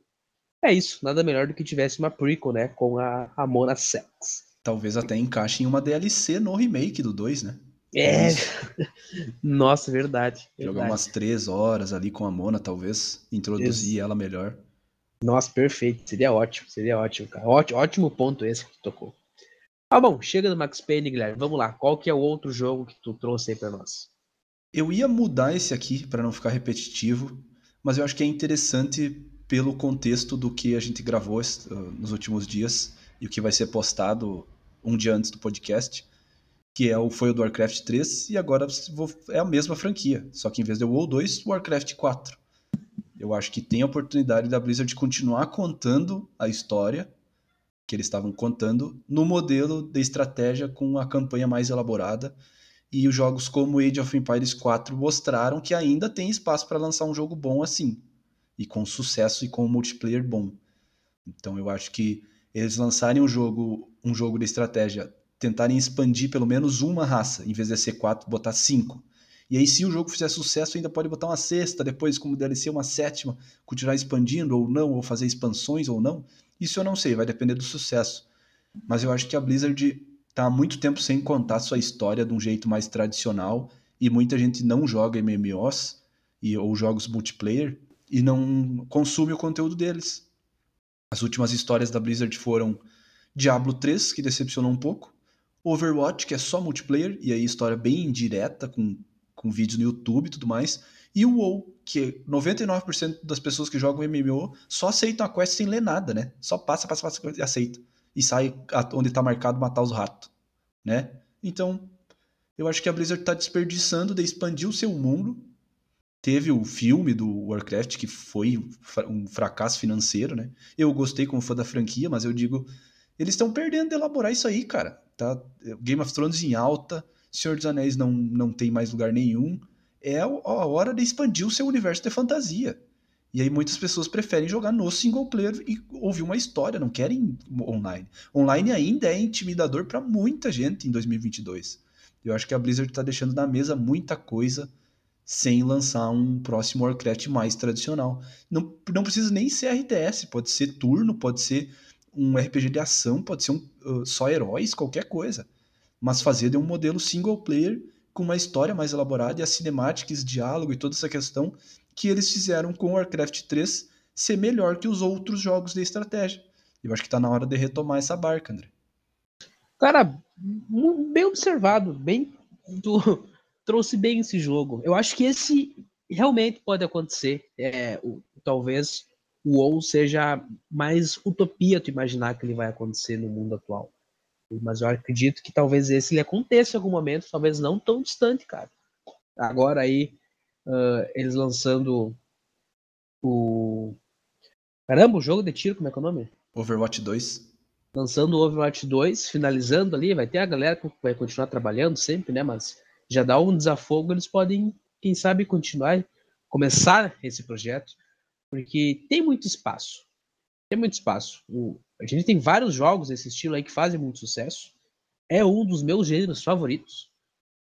é isso, nada melhor do que tivesse uma prequel, né, com a Mona Sex. Talvez até encaixe em uma DLC no remake do 2, né? É. é Nossa, verdade. Jogar umas três horas ali com a Mona, talvez. Introduzir Isso. ela melhor. Nossa, perfeito. Seria ótimo, seria ótimo, cara. Ótimo, ótimo ponto esse que tu tocou. Ah, bom, chega do Max Payne, Guilherme. Vamos lá. Qual que é o outro jogo que tu trouxe aí pra nós? Eu ia mudar esse aqui para não ficar repetitivo, mas eu acho que é interessante pelo contexto do que a gente gravou eh, nos últimos dias e o que vai ser postado um dia antes do podcast que é o, foi o do Warcraft 3, e agora é a mesma franquia, só que em vez do WoW 2, Warcraft 4. Eu acho que tem a oportunidade da Blizzard de continuar contando a história que eles estavam contando no modelo de estratégia com a campanha mais elaborada. E os jogos como Age of Empires 4 mostraram que ainda tem espaço para lançar um jogo bom assim, e com sucesso e com um multiplayer bom. Então eu acho que eles lançarem um jogo, um jogo de estratégia tentarem expandir pelo menos uma raça, em vez de ser quatro, botar cinco. E aí, se o jogo fizer sucesso, ainda pode botar uma sexta, depois, como DLC, uma sétima, continuar expandindo ou não, ou fazer expansões ou não. Isso eu não sei, vai depender do sucesso. Mas eu acho que a Blizzard tá há muito tempo sem contar sua história de um jeito mais tradicional, e muita gente não joga MMOs e, ou jogos multiplayer e não consome o conteúdo deles. As últimas histórias da Blizzard foram Diablo 3, que decepcionou um pouco, Overwatch, que é só multiplayer, e aí história bem direta, com, com vídeo no YouTube e tudo mais. E o WoW, que 99% é das pessoas que jogam MMO só aceitam a quest sem ler nada, né? Só passa, passa, passa e aceita. E sai onde tá marcado matar os ratos, né? Então, eu acho que a Blizzard tá desperdiçando de expandir o seu mundo. Teve o filme do Warcraft, que foi um fracasso financeiro, né? Eu gostei como fã da franquia, mas eu digo, eles estão perdendo de elaborar isso aí, cara. Tá Game of Thrones em alta, Senhor dos Anéis não, não tem mais lugar nenhum. É a hora de expandir o seu universo de fantasia. E aí muitas pessoas preferem jogar no single player e ouvir uma história, não querem online. Online ainda é intimidador para muita gente em 2022. Eu acho que a Blizzard está deixando na mesa muita coisa sem lançar um próximo Warcraft mais tradicional. Não, não precisa nem ser RTS, pode ser turno, pode ser um RPG de ação, pode ser um, uh, só heróis, qualquer coisa. Mas fazer de um modelo single player com uma história mais elaborada e as cinemáticas, diálogo e toda essa questão que eles fizeram com Warcraft 3 ser melhor que os outros jogos de estratégia. Eu acho que está na hora de retomar essa barca, André. Cara, bem observado, bem tu trouxe bem esse jogo. Eu acho que esse realmente pode acontecer. É, o, talvez o ou seja mais utopia tu imaginar que ele vai acontecer no mundo atual. Mas eu acredito que talvez esse ele aconteça em algum momento, talvez não tão distante, cara. Agora aí, uh, eles lançando o. Caramba, o jogo de tiro, como é que é o nome? Overwatch 2. Lançando o Overwatch 2, finalizando ali, vai ter a galera que vai continuar trabalhando sempre, né? Mas já dá um desafogo, eles podem, quem sabe, continuar, começar esse projeto. Porque tem muito espaço. Tem muito espaço. O, a gente tem vários jogos desse estilo aí que fazem muito sucesso. É um dos meus gêneros favoritos.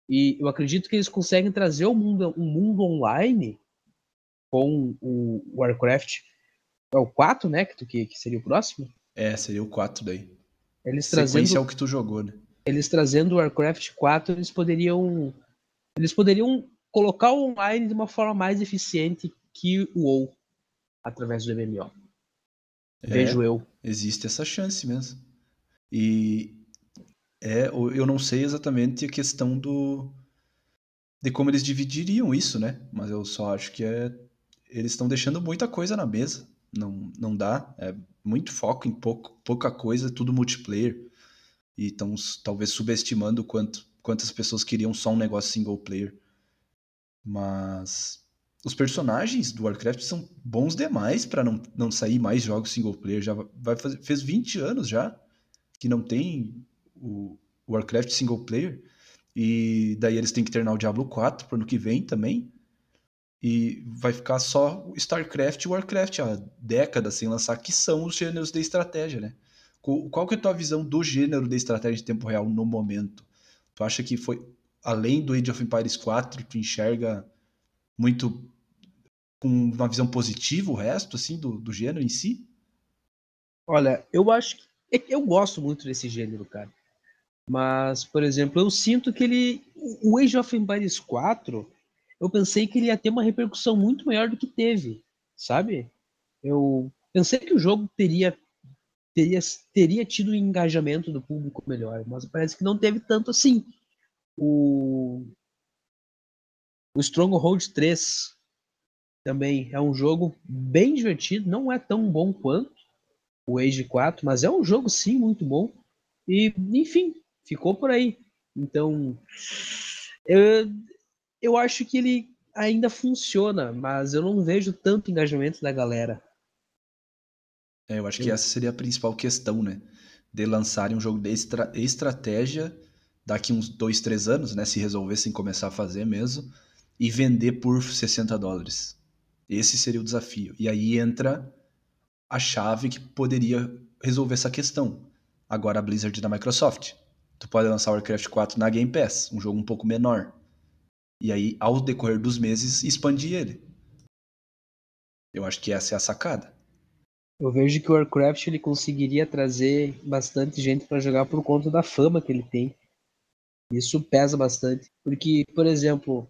E eu acredito que eles conseguem trazer o mundo, um mundo online com o Warcraft. É o 4, né? Que, que seria o próximo? É, seria o 4 daí. Eles Sequência é o que tu jogou, né? Eles trazendo o Warcraft 4, eles poderiam. Eles poderiam colocar o online de uma forma mais eficiente que o WoW através do MMO. É, Vejo eu. Existe essa chance mesmo. E é, eu não sei exatamente a questão do de como eles dividiriam isso, né? Mas eu só acho que é eles estão deixando muita coisa na mesa. Não, não dá. É muito foco em pouco, pouca coisa, tudo multiplayer. E estão talvez subestimando quanto, quantas pessoas queriam só um negócio single player. Mas os personagens do Warcraft são bons demais para não, não sair mais jogos single player. Já vai fazer, fez 20 anos já que não tem o Warcraft single player. E daí eles têm que terminar o Diablo 4 pro ano que vem também. E vai ficar só StarCraft e Warcraft há décadas sem lançar, que são os gêneros de estratégia, né? Qual que é a tua visão do gênero de estratégia de tempo real no momento? Tu acha que foi, além do Age of Empires 4, tu enxerga muito com uma visão positiva o resto, assim, do, do gênero em si? Olha, eu acho que. É eu gosto muito desse gênero, cara. Mas, por exemplo, eu sinto que ele. O Age of Empires 4, eu pensei que ele ia ter uma repercussão muito maior do que teve, sabe? Eu pensei que o jogo teria, teria, teria tido um engajamento do público melhor, mas parece que não teve tanto assim. O, o Stronghold 3 também é um jogo bem divertido, não é tão bom quanto o Age 4, mas é um jogo sim muito bom. E, enfim, ficou por aí. Então, eu, eu acho que ele ainda funciona, mas eu não vejo tanto engajamento da galera. É, eu acho eu... que essa seria a principal questão, né? De lançarem um jogo de estra estratégia daqui uns dois, três anos, né? Se resolvessem começar a fazer mesmo, e vender por 60 dólares. Esse seria o desafio. E aí entra a chave que poderia resolver essa questão. Agora a Blizzard da Microsoft. Tu pode lançar Warcraft 4 na Game Pass, um jogo um pouco menor. E aí, ao decorrer dos meses, expandir ele. Eu acho que essa é a sacada. Eu vejo que o Warcraft ele conseguiria trazer bastante gente para jogar por conta da fama que ele tem. Isso pesa bastante, porque, por exemplo,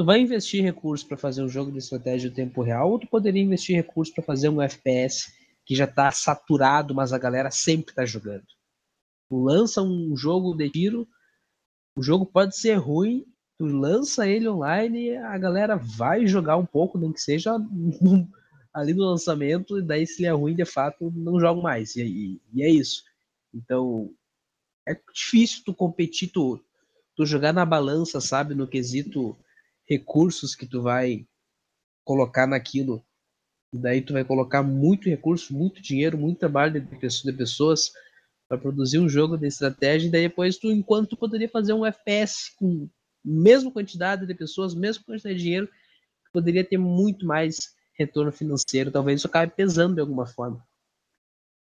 tu vai investir recursos para fazer um jogo de estratégia em tempo real ou tu poderia investir recursos para fazer um FPS que já está saturado, mas a galera sempre está jogando. Tu lança um jogo de tiro, o jogo pode ser ruim, tu lança ele online, a galera vai jogar um pouco, nem que seja ali no lançamento, e daí se ele é ruim, de fato, não joga mais. E, e, e, é isso. Então, é difícil tu competir, tu, tu jogar na balança, sabe, no quesito recursos que tu vai colocar naquilo. E daí tu vai colocar muito recurso, muito dinheiro, muito trabalho de pessoas para produzir um jogo de estratégia e daí depois tu enquanto tu poderia fazer um FPS com mesma quantidade de pessoas, mesma quantidade de dinheiro, poderia ter muito mais retorno financeiro, talvez isso acabe pesando de alguma forma.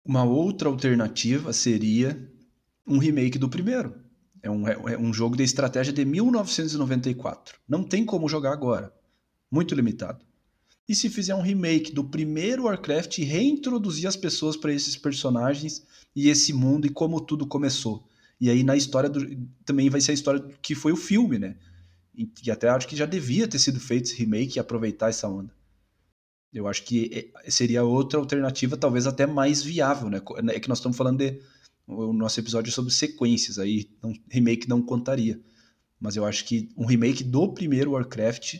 Uma outra alternativa seria um remake do primeiro. É um, é, é um jogo de estratégia de 1994. Não tem como jogar agora. Muito limitado. E se fizer um remake do primeiro Warcraft e reintroduzir as pessoas para esses personagens e esse mundo e como tudo começou. E aí na história do, também vai ser a história que foi o filme, né? E, e até acho que já devia ter sido feito esse remake e aproveitar essa onda. Eu acho que é, é, seria outra alternativa, talvez até mais viável, né? né é que nós estamos falando de o nosso episódio é sobre sequências, aí não, remake não contaria. Mas eu acho que um remake do primeiro Warcraft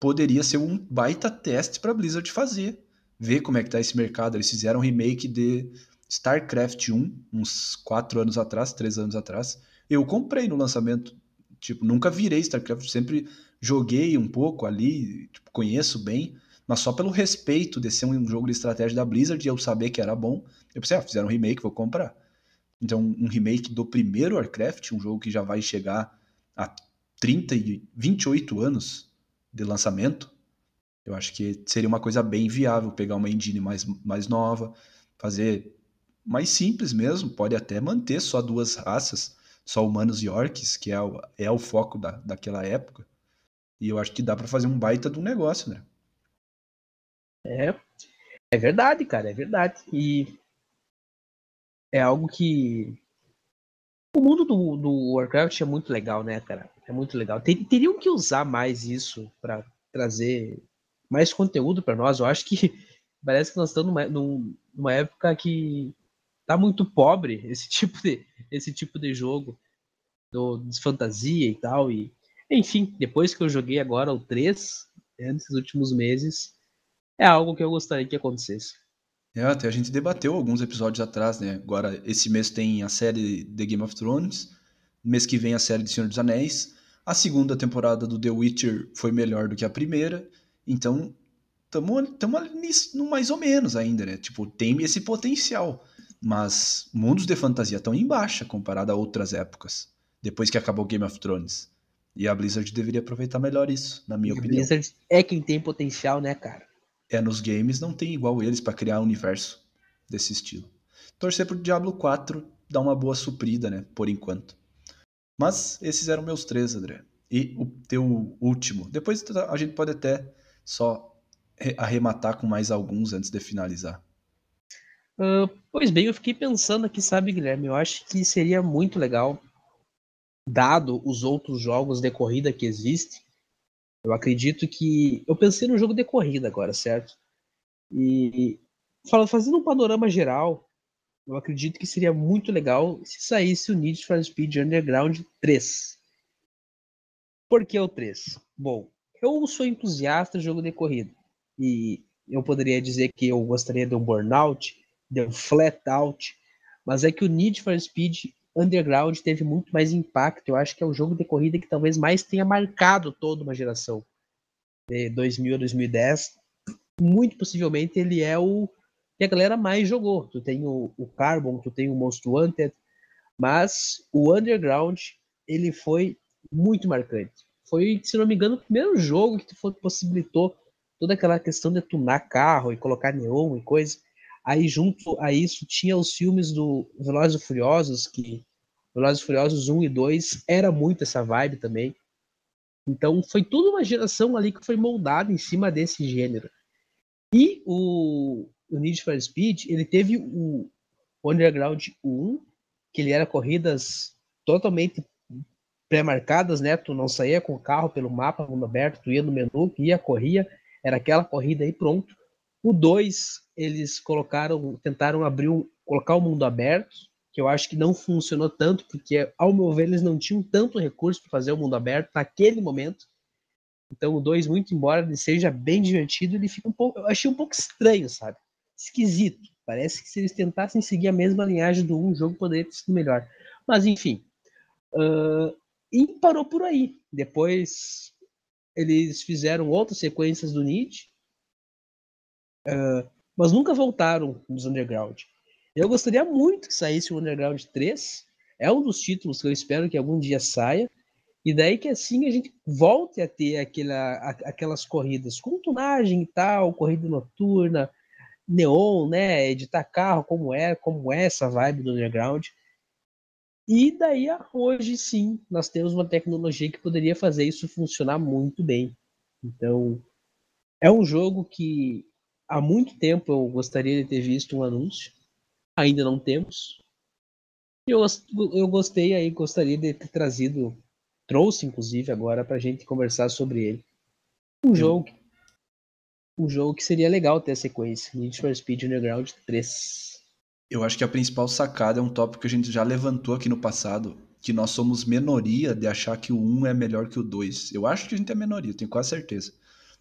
poderia ser um baita teste para Blizzard fazer. Ver como é que tá esse mercado. Eles fizeram um remake de StarCraft 1, uns 4 anos atrás, 3 anos atrás. Eu comprei no lançamento. Tipo, nunca virei StarCraft, sempre joguei um pouco ali, tipo, conheço bem, mas só pelo respeito de ser um jogo de estratégia da Blizzard e eu saber que era bom, eu pensei, ah, fizeram um remake, vou comprar. Então, um remake do primeiro Warcraft, um jogo que já vai chegar a 30 e 28 anos de lançamento. Eu acho que seria uma coisa bem viável pegar uma engine mais, mais nova, fazer mais simples mesmo, pode até manter só duas raças, só humanos e orcs, que é o, é o foco da, daquela época. E eu acho que dá para fazer um baita do negócio, né? É, é verdade, cara, é verdade. E é algo que. O mundo do, do Warcraft é muito legal, né, cara? É muito legal. Ter, teriam que usar mais isso para trazer mais conteúdo para nós. Eu acho que parece que nós estamos numa, numa época que tá muito pobre esse tipo de, esse tipo de jogo do, de fantasia e tal. E, enfim, depois que eu joguei agora o 3, né, nesses últimos meses, é algo que eu gostaria que acontecesse. É, até a gente debateu alguns episódios atrás, né? Agora, esse mês tem a série The Game of Thrones, mês que vem a série de Senhor dos Anéis. A segunda temporada do The Witcher foi melhor do que a primeira, então estamos no mais ou menos ainda, né? Tipo, tem esse potencial, mas mundos de fantasia estão em baixa comparado a outras épocas, depois que acabou Game of Thrones. E a Blizzard deveria aproveitar melhor isso, na minha opinião. A Blizzard é quem tem potencial, né, cara? é nos games, não tem igual eles para criar um universo desse estilo. Torcer pro Diablo 4 dá uma boa suprida, né, por enquanto. Mas esses eram meus três, André. E o teu último. Depois a gente pode até só arrematar com mais alguns antes de finalizar. Uh, pois bem, eu fiquei pensando aqui, sabe, Guilherme? Eu acho que seria muito legal, dado os outros jogos de corrida que existem, eu acredito que. Eu pensei no jogo de corrida agora, certo? E fazendo um panorama geral, eu acredito que seria muito legal se saísse o Need for Speed Underground 3. Por que o 3? Bom, eu sou entusiasta de jogo de corrida. E eu poderia dizer que eu gostaria de um burnout, de um flat out, mas é que o Need for Speed underground teve muito mais impacto. Eu acho que é o jogo de corrida que talvez mais tenha marcado toda uma geração. Né, de 2000 a 2010, muito possivelmente ele é o que a galera mais jogou. Tu tem o, o Carbon, tu tem o Most Wanted, mas o Underground ele foi muito marcante. Foi, se não me engano, o primeiro jogo que tu possibilitou toda aquela questão de tunar carro e colocar neon e coisa. Aí, junto a isso, tinha os filmes do Velozes e Furiosos, que Velozes e Furiosos 1 e 2 era muito essa vibe também. Então, foi toda uma geração ali que foi moldada em cima desse gênero. E o, o Need for Speed, ele teve o Underground 1, que ele era corridas totalmente pré-marcadas, né? Tu não saía com o carro pelo mapa, mundo aberto, tu ia no menu, tu ia, corria, era aquela corrida aí pronto. O 2, eles colocaram, tentaram abrir um, colocar o mundo aberto, que eu acho que não funcionou tanto, porque, ao meu ver, eles não tinham tanto recurso para fazer o mundo aberto naquele momento. Então, o 2, muito embora ele seja bem divertido, ele fica um pouco. Eu achei um pouco estranho, sabe? Esquisito. Parece que se eles tentassem seguir a mesma linhagem do 1, um, o jogo poderia ter sido melhor. Mas, enfim. Uh, e parou por aí. Depois, eles fizeram outras sequências do Nietzsche Uh, mas nunca voltaram dos Underground. Eu gostaria muito que saísse o Underground 3. É um dos títulos que eu espero que algum dia saia. E daí que assim a gente volte a ter aquela, aquelas corridas com tunagem e tal, corrida noturna, neon, né? Editar carro, como é, como é essa vibe do underground. E daí hoje sim nós temos uma tecnologia que poderia fazer isso funcionar muito bem. Então é um jogo que há muito tempo eu gostaria de ter visto um anúncio. Ainda não temos. Eu, eu gostei aí, gostaria de ter trazido, trouxe inclusive agora para a gente conversar sobre ele. Um jogo, um jogo que seria legal ter a sequência, Need for Speed Underground 3. Eu acho que a principal sacada é um tópico que a gente já levantou aqui no passado, que nós somos minoria de achar que o 1 é melhor que o 2. Eu acho que a gente é minoria, tenho quase certeza.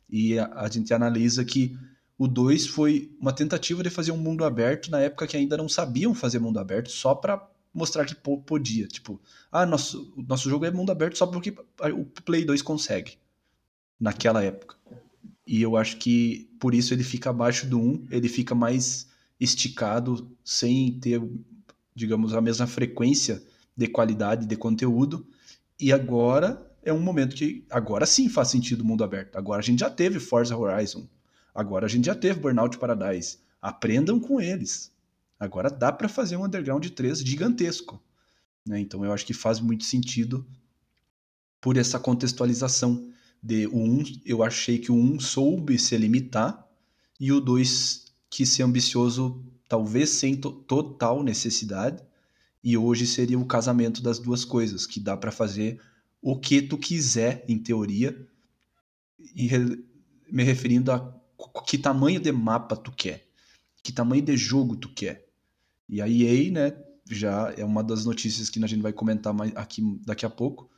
E a, a gente analisa que o 2 foi uma tentativa de fazer um mundo aberto na época que ainda não sabiam fazer mundo aberto, só para mostrar que podia. Tipo, ah, nosso, nosso jogo é mundo aberto só porque o Play 2 consegue. Naquela época. E eu acho que por isso ele fica abaixo do 1, um, ele fica mais esticado, sem ter, digamos, a mesma frequência de qualidade de conteúdo. E agora é um momento que agora sim faz sentido o mundo aberto. Agora a gente já teve Forza Horizon Agora a gente já teve Burnout Paradise. Aprendam com eles. Agora dá para fazer um Underground 3 gigantesco. Né? Então eu acho que faz muito sentido por essa contextualização de o 1, eu achei que o 1 soube se limitar e o 2 que ser ambicioso talvez sem total necessidade e hoje seria o casamento das duas coisas, que dá para fazer o que tu quiser em teoria e re me referindo a que tamanho de mapa tu quer, que tamanho de jogo tu quer. E a EA, né, já é uma das notícias que a gente vai comentar mais aqui daqui a pouco.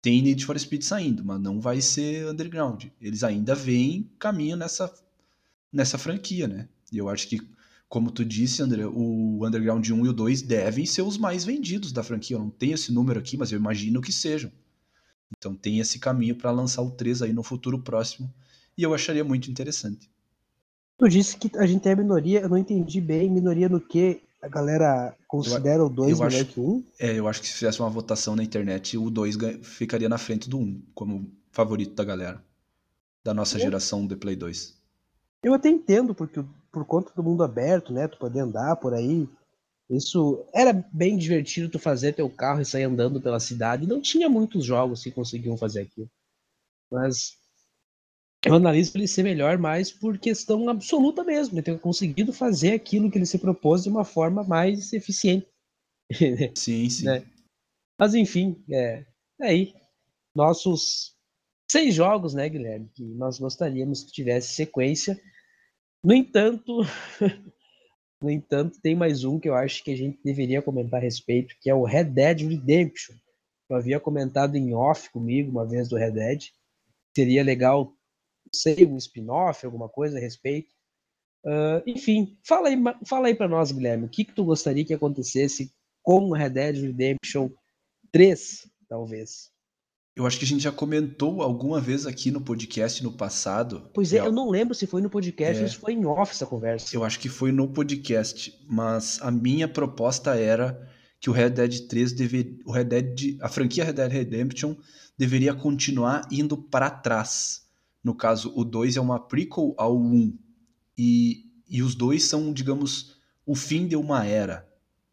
Tem Need for Speed saindo, mas não vai ser underground. Eles ainda veem caminho nessa, nessa franquia, né? E eu acho que, como tu disse, André, o Underground 1 e o 2 devem ser os mais vendidos da franquia. Eu não tenho esse número aqui, mas eu imagino que sejam. Então tem esse caminho para lançar o 3 aí no futuro próximo e eu acharia muito interessante. Tu disse que a gente é minoria, eu não entendi bem, minoria no que a galera considera eu, o 2 melhor acho, que o 1? Um? É, eu acho que se fizesse uma votação na internet, o 2 ficaria na frente do 1, um, como favorito da galera, da nossa eu, é? geração do Play 2. Eu até entendo, porque por conta do mundo aberto, né, tu poder andar por aí, isso era bem divertido tu fazer teu carro e sair andando pela cidade. Não tinha muitos jogos que conseguiam fazer aquilo. Mas eu analiso ele ser melhor mais por questão absoluta mesmo, ele ter conseguido fazer aquilo que ele se propôs de uma forma mais eficiente. Sim, sim. Né? Mas enfim, é, é, aí. Nossos seis jogos, né, Guilherme? Que nós gostaríamos que tivesse sequência. No entanto, no entanto, tem mais um que eu acho que a gente deveria comentar a respeito, que é o Red Dead Redemption. Eu havia comentado em off comigo uma vez do Red Dead. Seria legal sei, um spin-off, alguma coisa a respeito. Uh, enfim, fala aí, fala aí para nós, Guilherme, o que, que tu gostaria que acontecesse com Red Dead Redemption 3, talvez? Eu acho que a gente já comentou alguma vez aqui no podcast no passado. Pois é, é, eu não lembro se foi no podcast é, ou se foi em off essa conversa. Eu acho que foi no podcast, mas a minha proposta era que o Red Dead 3 deveria, o Red Dead, a franquia Red Dead Redemption deveria continuar indo para trás. No caso, o 2 é uma prequel ao 1. Um, e, e os dois são, digamos, o fim de uma era.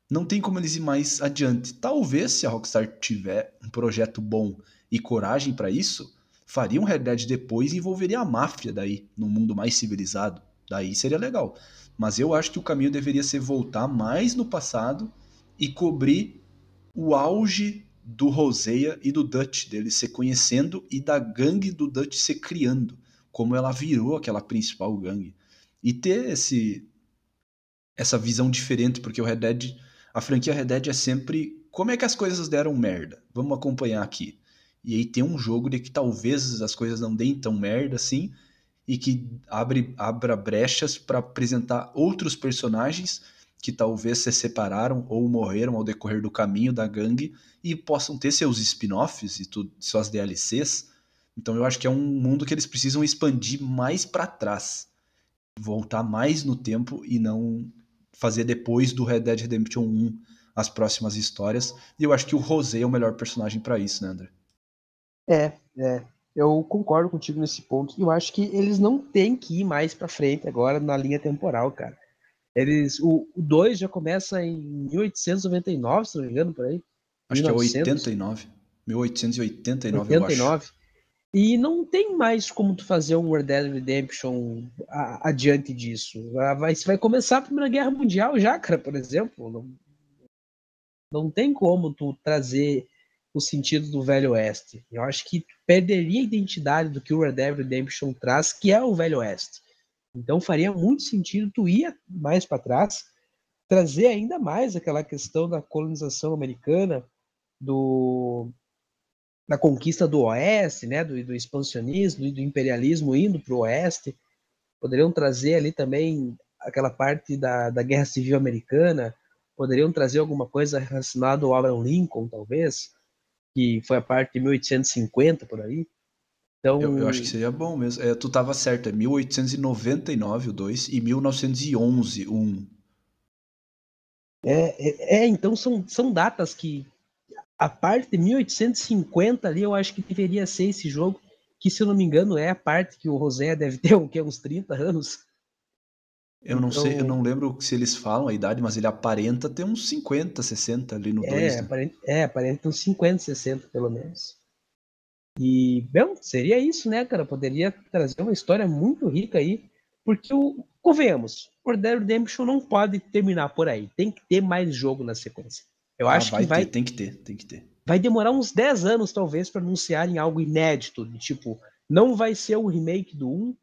Não tem como eles ir mais adiante. Talvez, se a Rockstar tiver um projeto bom e coragem para isso, faria um Red Dead depois e envolveria a máfia daí, num mundo mais civilizado. Daí seria legal. Mas eu acho que o caminho deveria ser voltar mais no passado e cobrir o auge do Roseia e do Dutch, dele se conhecendo e da gangue do Dutch se criando, como ela virou aquela principal gangue. E ter esse essa visão diferente, porque o Red Dead, a franquia Red Dead é sempre como é que as coisas deram merda? Vamos acompanhar aqui. E aí tem um jogo de que talvez as coisas não deem tão merda assim e que abre abra brechas para apresentar outros personagens que talvez se separaram ou morreram ao decorrer do caminho da gangue e possam ter seus spin-offs e suas DLCs. Então eu acho que é um mundo que eles precisam expandir mais para trás, voltar mais no tempo e não fazer depois do Red Dead Redemption 1 as próximas histórias. E eu acho que o Rosé é o melhor personagem para isso, né, André? É, é. Eu concordo contigo nesse ponto. Eu acho que eles não têm que ir mais para frente agora na linha temporal, cara eles, o 2 já começa em 1899, se não me engano, por aí. Acho 1900. que é 89. 1889, 89. eu acho. E não tem mais como tu fazer um Red Dead Redemption adiante disso. Ah, vai, vai começar a Primeira Guerra Mundial já, cara, por exemplo. Não, não tem como tu trazer o sentido do Velho Oeste. Eu acho que perderia a identidade do que o Red Dead Redemption traz, que é o Velho Oeste. Então faria muito sentido tu ir mais para trás, trazer ainda mais aquela questão da colonização americana, do da conquista do Oeste, né, do, do expansionismo e do imperialismo indo para o Oeste. Poderiam trazer ali também aquela parte da, da Guerra Civil Americana, poderiam trazer alguma coisa relacionada ao Abraham Lincoln, talvez, que foi a parte de 1850 por aí. Então, eu, eu, acho que seria bom mesmo. É, tu tava certo, é 1899 o 2 e 1911 o 1. É, é, é, então são, são datas que a parte de 1850 ali eu acho que deveria ser esse jogo, que se eu não me engano é a parte que o Rosé deve ter o quê? uns 30 anos. Eu não então, sei, eu então não lembro se eles falam a idade, mas ele aparenta ter uns 50, 60 ali no 2. É, né? aparenta, é, aparenta uns 50, 60 pelo menos. E, bem, seria isso, né, cara? Poderia trazer uma história muito rica aí, porque o. Convenhamos, o Red Dead Redemption não pode terminar por aí. Tem que ter mais jogo na sequência. Eu ah, acho vai que vai. Ter, tem que ter, tem que ter. Vai demorar uns 10 anos, talvez, para anunciarem algo inédito. De, tipo, não vai ser o remake do 1, uh,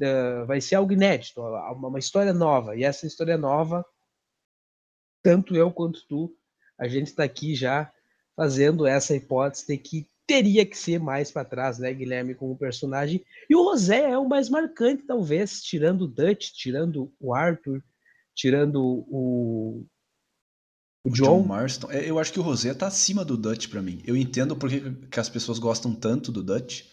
eh, vai ser algo inédito, uma, uma história nova. E essa história nova, tanto eu quanto tu, a gente está aqui já fazendo essa hipótese de que teria que ser mais para trás, né, Guilherme, como personagem. E o Rosé é o mais marcante, talvez, tirando o Dutch, tirando o Arthur, tirando o. O John. John Marston. É, eu acho que o Rosé tá acima do Dutch para mim. Eu entendo porque que as pessoas gostam tanto do Dutch,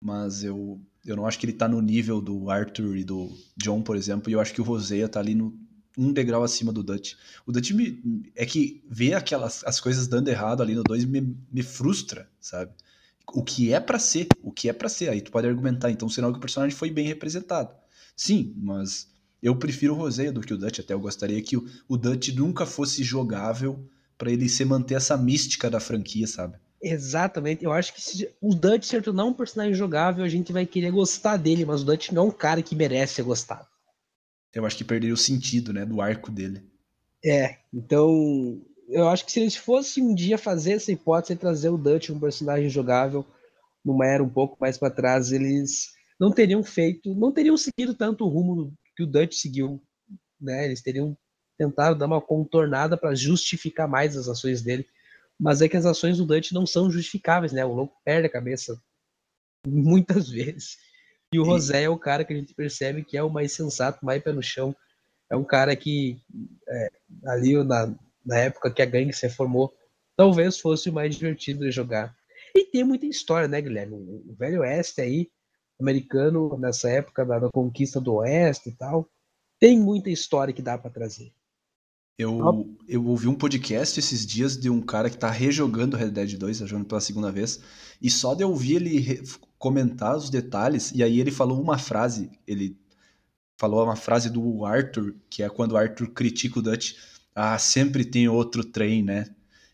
mas eu, eu não acho que ele tá no nível do Arthur e do John, por exemplo, e eu acho que o Rosé tá ali no um degrau acima do Dutch. O Dutch me, é que ver aquelas as coisas dando errado ali no 2 me, me frustra, sabe? O que é para ser, o que é para ser. Aí tu pode argumentar, então sinal que o personagem foi bem representado. Sim, mas eu prefiro o Roseia do que o Dutch, até eu gostaria que o, o Dutch nunca fosse jogável para ele se manter essa mística da franquia, sabe? Exatamente. Eu acho que se o Dutch, certo, não é um personagem jogável, a gente vai querer gostar dele, mas o Dutch não é um cara que merece ser gostado eu acho que perderia o sentido, né, do arco dele. É, então eu acho que se eles fossem um dia fazer essa hipótese e trazer o Dutch, um personagem jogável, numa era um pouco mais para trás, eles não teriam feito, não teriam seguido tanto o rumo que o Dutch seguiu, né? Eles teriam tentado dar uma contornada para justificar mais as ações dele, mas é que as ações do Dutch não são justificáveis, né? O louco perde a cabeça muitas vezes. E o Rosé é o cara que a gente percebe que é o mais sensato, mais pé no chão. É um cara que, é, ali na, na época que a gangue se formou, talvez fosse o mais divertido de jogar. E tem muita história, né, Guilherme? O Velho Oeste aí, americano, nessa época da, da conquista do Oeste e tal, tem muita história que dá para trazer. Eu, eu ouvi um podcast esses dias de um cara que tá rejogando Red Dead 2, tá jogando pela segunda vez, e só de ouvir ele comentar os detalhes, e aí ele falou uma frase, ele falou uma frase do Arthur, que é quando o Arthur critica o Dutch, ah, sempre tem outro trem, né?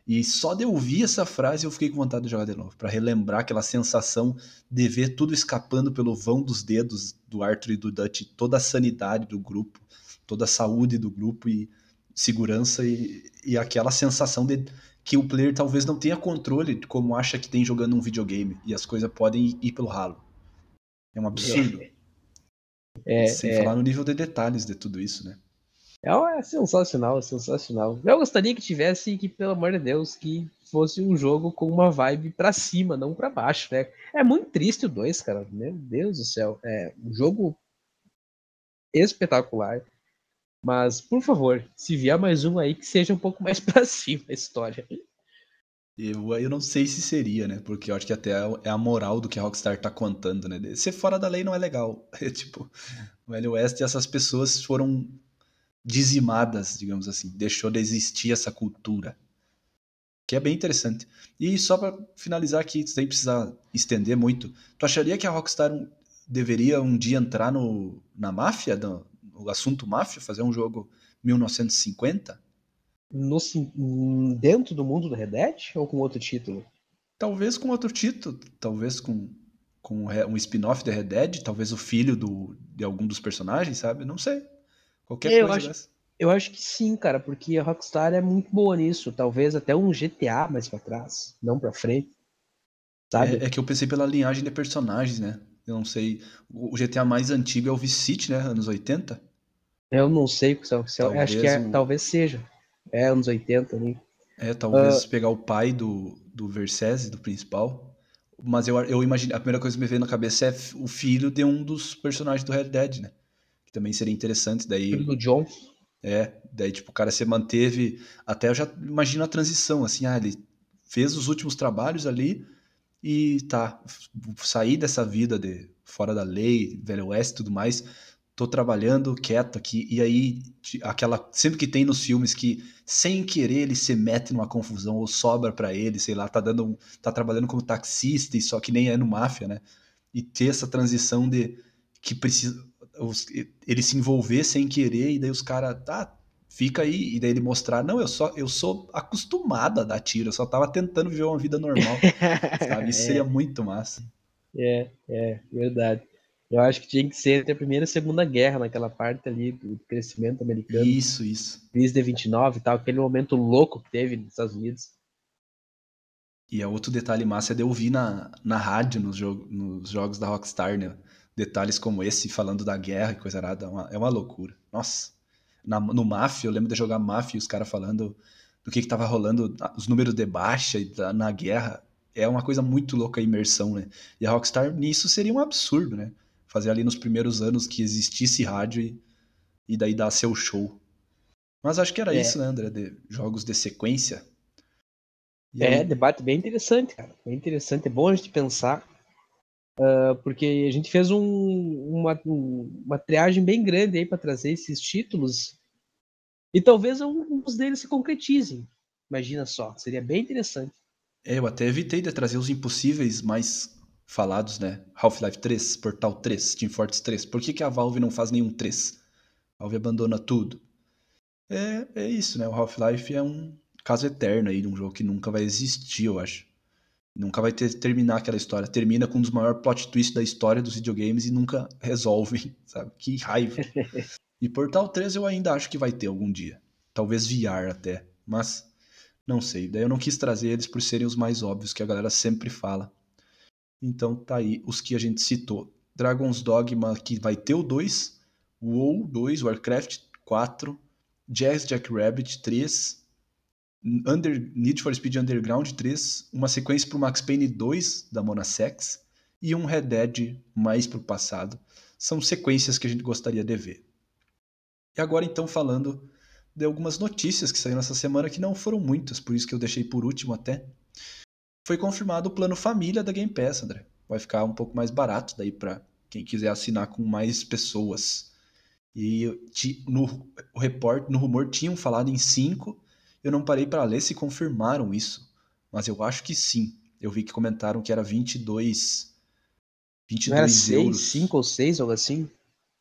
E só de ouvir essa frase eu fiquei com vontade de jogar de novo, para relembrar aquela sensação de ver tudo escapando pelo vão dos dedos do Arthur e do Dutch, toda a sanidade do grupo, toda a saúde do grupo e segurança e, e aquela sensação de que o player talvez não tenha controle como acha que tem jogando um videogame e as coisas podem ir pelo ralo. É um absurdo. É, é. Sem é... falar no nível de detalhes de tudo isso, né? É, é sensacional, é sensacional. Eu gostaria que tivesse, que pelo amor de Deus, que fosse um jogo com uma vibe para cima, não para baixo, né? É muito triste o 2, cara. Meu Deus do céu. É um jogo espetacular. Mas, por favor, se vier mais um aí, que seja um pouco mais pra cima a história. Eu, eu não sei se seria, né? Porque eu acho que até é, é a moral do que a Rockstar tá contando, né? Ser fora da lei não é legal. É tipo, o Velho West e essas pessoas foram dizimadas, digamos assim. Deixou de existir essa cultura. Que é bem interessante. E só para finalizar aqui, sem precisar estender muito, tu acharia que a Rockstar deveria um dia entrar no, na máfia do, o assunto máfia, fazer um jogo 1950? No, hum, dentro do mundo do Red Dead ou com outro título? Talvez com outro título, talvez com, com um spin-off do Red Dead, talvez o filho do, de algum dos personagens, sabe? Não sei. Qualquer eu coisa acho, dessa. Eu acho que sim, cara, porque a Rockstar é muito boa nisso. Talvez até um GTA mais para trás, não para frente. Sabe? É, é, que eu pensei pela linhagem de personagens, né? Eu não sei. O GTA mais antigo é o Vice City, né? Anos 80. Eu não sei se é, talvez acho que é, talvez seja. É, anos 80 ali. É, talvez uh... pegar o pai do, do Versace, do principal. Mas eu, eu imagino, a primeira coisa que me veio na cabeça é o filho de um dos personagens do Red Dead, né? Que também seria interessante. Daí, filho do John. É, daí tipo, o cara se manteve, até eu já imagino a transição, assim, ah, ele fez os últimos trabalhos ali e tá, sair dessa vida de fora da lei, velho oeste e tudo mais, tô trabalhando quieto aqui. E aí, aquela. Sempre que tem nos filmes que, sem querer, ele se mete numa confusão ou sobra para ele, sei lá, tá dando um, tá trabalhando como taxista e só que nem é no máfia, né? E ter essa transição de que precisa. Os, ele se envolver sem querer, e daí os caras, tá, ah, fica aí, e daí ele mostrar, não, eu só eu sou acostumada a dar tiro, eu só tava tentando viver uma vida normal. sabe? Isso é. seria muito massa. É, é, verdade. Eu acho que tinha que ser entre a Primeira e a Segunda Guerra, naquela parte ali do crescimento americano. Isso, isso. Crise de 29 e tal, aquele momento louco que teve nos Estados Unidos. E é outro detalhe massa é de ouvir na, na rádio nos, jogo, nos jogos da Rockstar, né? Detalhes como esse, falando da guerra e coisa nada, é, é uma, loucura. Nossa. Na, no Mafia, eu lembro de jogar Mafia e os caras falando do que, que tava rolando, os números de baixa e da, na guerra. É uma coisa muito louca a imersão, né? E a Rockstar nisso seria um absurdo, né? fazer ali nos primeiros anos que existisse rádio e, e daí dar seu show. Mas acho que era é. isso, né, André? De jogos de sequência. E é, aí... debate bem interessante, cara. Bem interessante. É bom a gente pensar, uh, porque a gente fez um, uma, uma triagem bem grande aí para trazer esses títulos. E talvez alguns deles se concretizem. Imagina só, seria bem interessante. É, eu até evitei de trazer os impossíveis, mas falados, né? Half-Life 3, Portal 3, Team Fortress 3. Por que, que a Valve não faz nenhum 3? A Valve abandona tudo. É, é isso, né? O Half-Life é um caso eterno aí de um jogo que nunca vai existir, eu acho. Nunca vai ter, terminar aquela história. Termina com um dos maiores plot twists da história dos videogames e nunca resolve. sabe? Que raiva. e Portal 3 eu ainda acho que vai ter algum dia. Talvez VR até, mas não sei. Daí eu não quis trazer eles por serem os mais óbvios que a galera sempre fala. Então tá aí os que a gente citou. Dragon's Dogma, que vai ter o 2, WoW 2, Warcraft 4, Jazz Jackrabbit 3, Under, Need for Speed Underground 3, uma sequência para o Max Payne 2 da Sex. e um Red Dead mais para o passado. São sequências que a gente gostaria de ver. E agora então falando de algumas notícias que saíram essa semana que não foram muitas, por isso que eu deixei por último até foi confirmado o plano família da Game Pass, André. Vai ficar um pouco mais barato daí para quem quiser assinar com mais pessoas. E no, report, no rumor tinham falado em 5. Eu não parei para ler se confirmaram isso, mas eu acho que sim. Eu vi que comentaram que era 22 22 euros. era seis, euros. 5 ou 6, algo assim?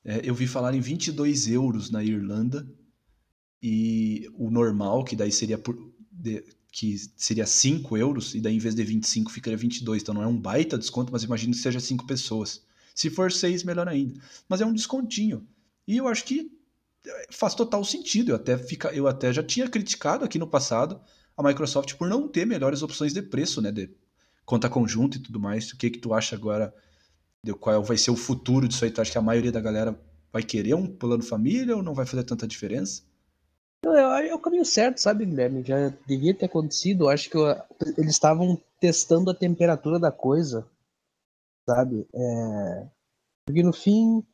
É, eu vi falar em 22 euros na Irlanda. E o normal, que daí seria por, que seria 5 euros, e daí em vez de 25 ficaria 22. Então não é um baita desconto, mas imagino que seja 5 pessoas. Se for 6, melhor ainda. Mas é um descontinho. E eu acho que eh, faz total sentido. Eu até, fica, eu até já tinha criticado aqui no passado a Microsoft por não ter melhores opções de preço, né? De conta conjunta e tudo mais. O que, que tu acha agora? De qual vai ser o futuro disso aí? Tu acha que a maioria da galera vai querer um plano família ou não vai fazer tanta diferença? Então, é, o caminho certo, sabe, Guilherme? Já devia ter acontecido. acho que eu, eles estavam testando a temperatura da coisa, sabe? É... Porque no fim,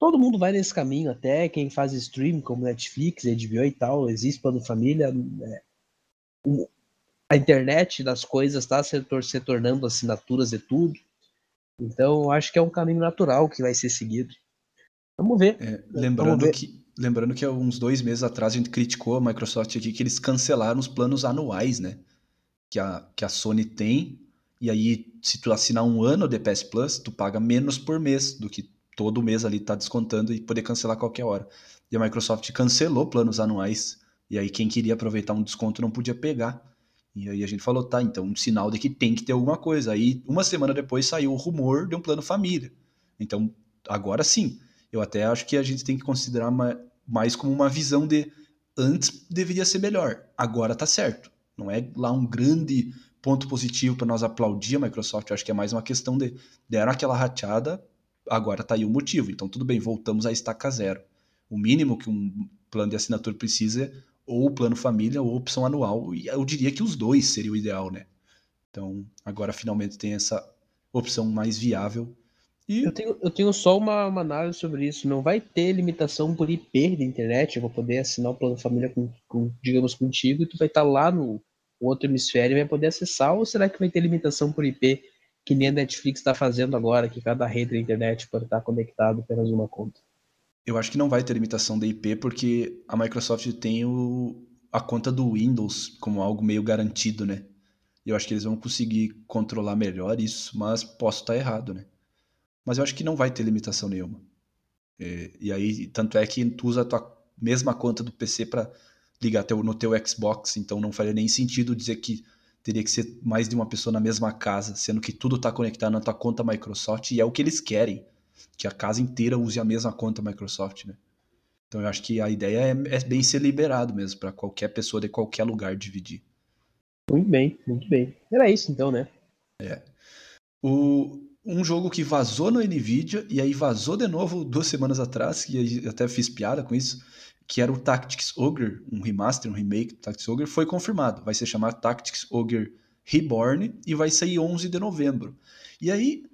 todo mundo vai nesse caminho, até quem faz stream, como Netflix, HBO e tal, existe plano família. É... O... A internet das coisas está se, se tornando assinaturas e tudo. Então, acho que é um caminho natural que vai ser seguido. Vamos ver. É, lembrando Vamos ver. que lembrando que uns dois meses atrás a gente criticou a Microsoft aqui que eles cancelaram os planos anuais, né? Que a, que a Sony tem. E aí, se tu assinar um ano de PS Plus, tu paga menos por mês do que todo mês ali tá descontando e poder cancelar qualquer hora. E a Microsoft cancelou planos anuais. E aí, quem queria aproveitar um desconto não podia pegar. E aí a gente falou, tá, então um sinal de que tem que ter alguma coisa. Aí, uma semana depois, saiu o rumor de um plano família. Então, agora sim, eu até acho que a gente tem que considerar mais como uma visão de antes deveria ser melhor, agora tá certo. Não é lá um grande ponto positivo para nós aplaudir a Microsoft, eu acho que é mais uma questão de deram aquela rateada, agora tá aí o motivo. Então tudo bem, voltamos à estaca zero. O mínimo que um plano de assinatura precisa é ou plano família ou opção anual. E eu diria que os dois seria o ideal, né? Então agora finalmente tem essa opção mais viável e... Eu, tenho, eu tenho só uma, uma análise sobre isso. Não vai ter limitação por IP da internet. Eu vou poder assinar o plano família, com, com digamos, contigo, e tu vai estar tá lá no outro hemisfério e vai poder acessar. Ou será que vai ter limitação por IP, que nem a Netflix está fazendo agora, que cada rede da internet pode estar tá conectado apenas uma conta? Eu acho que não vai ter limitação da IP, porque a Microsoft tem o, a conta do Windows como algo meio garantido, né? Eu acho que eles vão conseguir controlar melhor isso, mas posso estar tá errado, né? Mas eu acho que não vai ter limitação nenhuma. E, é, e aí, tanto é que tu usa a tua mesma conta do PC para ligar teu, no teu Xbox, então não faria nem sentido dizer que teria que ser mais de uma pessoa na mesma casa, sendo que tudo está conectado na tua conta Microsoft e é o que eles querem, que a casa inteira use a mesma conta Microsoft, né? Então eu acho que a ideia é, é bem ser liberado mesmo para qualquer pessoa de qualquer lugar dividir. Muito bem, muito bem. Era isso então, né? É. O, um jogo que vazou no Nvidia e aí vazou de novo duas semanas atrás, e até fiz piada com isso, que era o Tactics Ogre, um remaster, um remake do Tactics Ogre, foi confirmado. Vai se chamar Tactics Ogre Reborn e vai sair 11 de novembro. E aí,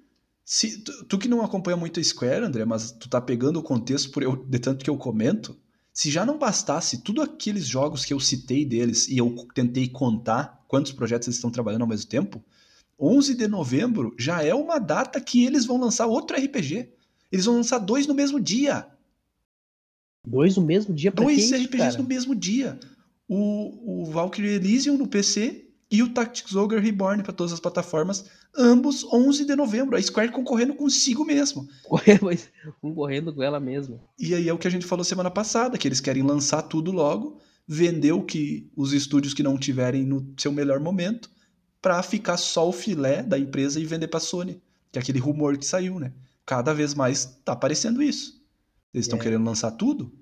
se tu, tu que não acompanha muito a Square, André, mas tu tá pegando o contexto por eu, de tanto que eu comento, se já não bastasse tudo aqueles jogos que eu citei deles e eu tentei contar quantos projetos eles estão trabalhando ao mesmo tempo, 11 de novembro já é uma data que eles vão lançar outro RPG. Eles vão lançar dois no mesmo dia. Dois no mesmo dia pra Dois RPGs cara? no mesmo dia. O, o Valkyrie Elysium no PC e o Tactics Ogre Reborn para todas as plataformas, ambos 11 de novembro. A Square concorrendo consigo mesmo. concorrendo com ela mesma. E aí é o que a gente falou semana passada, que eles querem lançar tudo logo, vender o que os estúdios que não tiverem no seu melhor momento para ficar só o filé da empresa e vender para Sony, que é aquele rumor que saiu, né? Cada vez mais tá aparecendo isso. Eles estão é. querendo lançar tudo?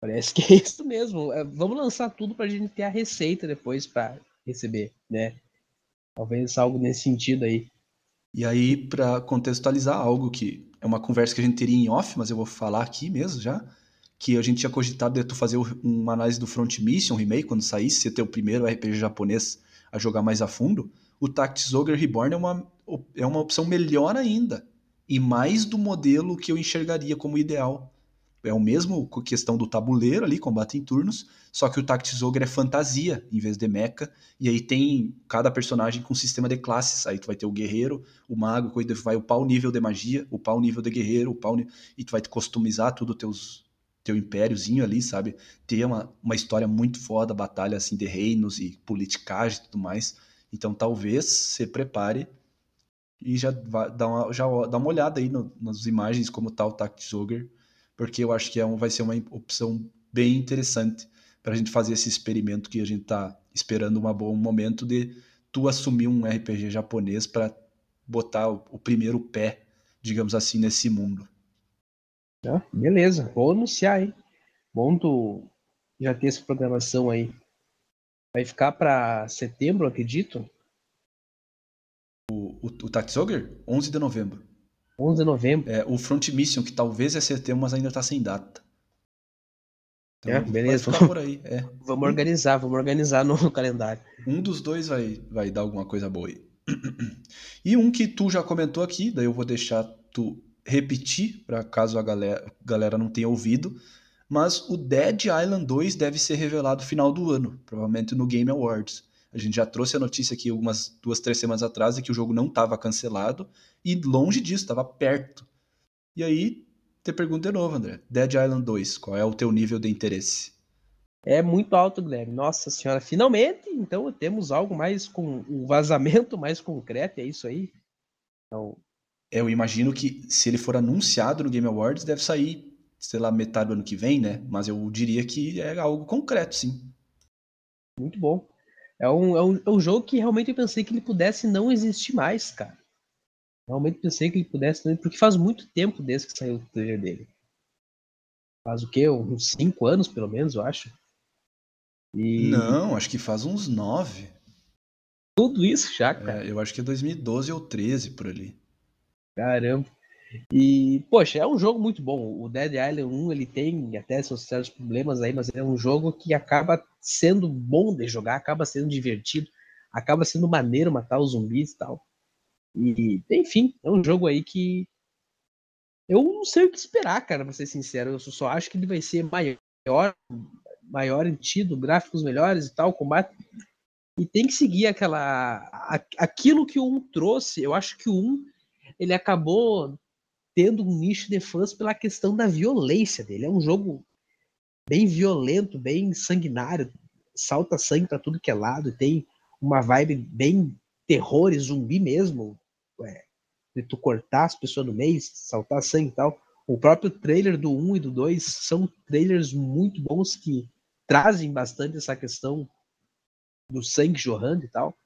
Parece que é isso mesmo. É, vamos lançar tudo para a gente ter a receita depois para receber, né? Talvez algo nesse sentido aí. E aí, para contextualizar algo que é uma conversa que a gente teria em off, mas eu vou falar aqui mesmo já, que a gente tinha cogitado de tu fazer uma análise do Front Mission Remake quando saísse, ser teu primeiro RPG japonês a jogar mais a fundo, o Tactics Ogre Reborn é uma, é uma opção melhor ainda. E mais do modelo que eu enxergaria como ideal. É o mesmo questão do tabuleiro ali, combate em turnos, só que o Tactics Ogre é fantasia em vez de mecha. E aí tem cada personagem com um sistema de classes. Aí tu vai ter o guerreiro, o mago, que vai upar o nível de magia, upar o nível de guerreiro, upar o... e tu vai customizar tudo teus teu impériozinho ali, sabe? Ter uma, uma história muito foda, batalha assim de reinos e politicagem e tudo mais. Então talvez se prepare e já vá, dá, uma, já dá uma olhada aí no, nas imagens como tá o Tactics Ogre, porque eu acho que é um, vai ser uma opção bem interessante para a gente fazer esse experimento que a gente tá esperando uma boa, um momento de tu assumir um RPG japonês para botar o, o primeiro pé, digamos assim, nesse mundo beleza, vou anunciar aí. Bom tu já ter essa programação aí. Vai ficar para setembro, acredito. O, o, o 11 de novembro. 11 de novembro. É, o Front Mission, que talvez é setembro, mas ainda está sem data. Então, é, beleza. Vamos, aí, é. vamos organizar, vamos organizar no calendário. Um dos dois vai, vai dar alguma coisa boa aí. E um que tu já comentou aqui, daí eu vou deixar tu repetir, para caso a galera, galera não tenha ouvido, mas o Dead Island 2 deve ser revelado final do ano, provavelmente no Game Awards. A gente já trouxe a notícia aqui algumas duas, três semanas atrás de que o jogo não estava cancelado e longe disso, estava perto. E aí, te pergunto de novo, André, Dead Island 2, qual é o teu nível de interesse? É muito alto, Guilherme. Nossa senhora, finalmente, então temos algo mais com o um vazamento mais concreto, é isso aí. Então, eu imagino que se ele for anunciado no Game Awards, deve sair, sei lá, metade do ano que vem, né? Mas eu diria que é algo concreto, sim. Muito bom. É um, é um, é um jogo que realmente eu pensei que ele pudesse não existir mais, cara. Realmente pensei que ele pudesse, porque faz muito tempo desde que saiu o trailer dele. Faz o quê? Uns 5 anos, pelo menos, eu acho. E... Não, acho que faz uns 9. Tudo isso já, cara. É, eu acho que é 2012 ou 13 por ali. Caramba. E, poxa, é um jogo muito bom. O Dead Island 1 ele tem até seus problemas aí, mas é um jogo que acaba sendo bom de jogar, acaba sendo divertido, acaba sendo maneiro matar os zumbis e tal. E, enfim, é um jogo aí que eu não sei o que esperar, cara, pra ser sincero. Eu só acho que ele vai ser maior, maior em tido, gráficos melhores e tal, combate. E tem que seguir aquela. aquilo que o 1 trouxe. Eu acho que o 1 ele acabou tendo um nicho de fãs pela questão da violência dele. É um jogo bem violento, bem sanguinário, salta sangue para tudo que é lado, tem uma vibe bem terror e zumbi mesmo, é, de tu cortar as pessoas no meio, saltar sangue e tal. O próprio trailer do 1 e do 2 são trailers muito bons que trazem bastante essa questão do sangue jorrando e tal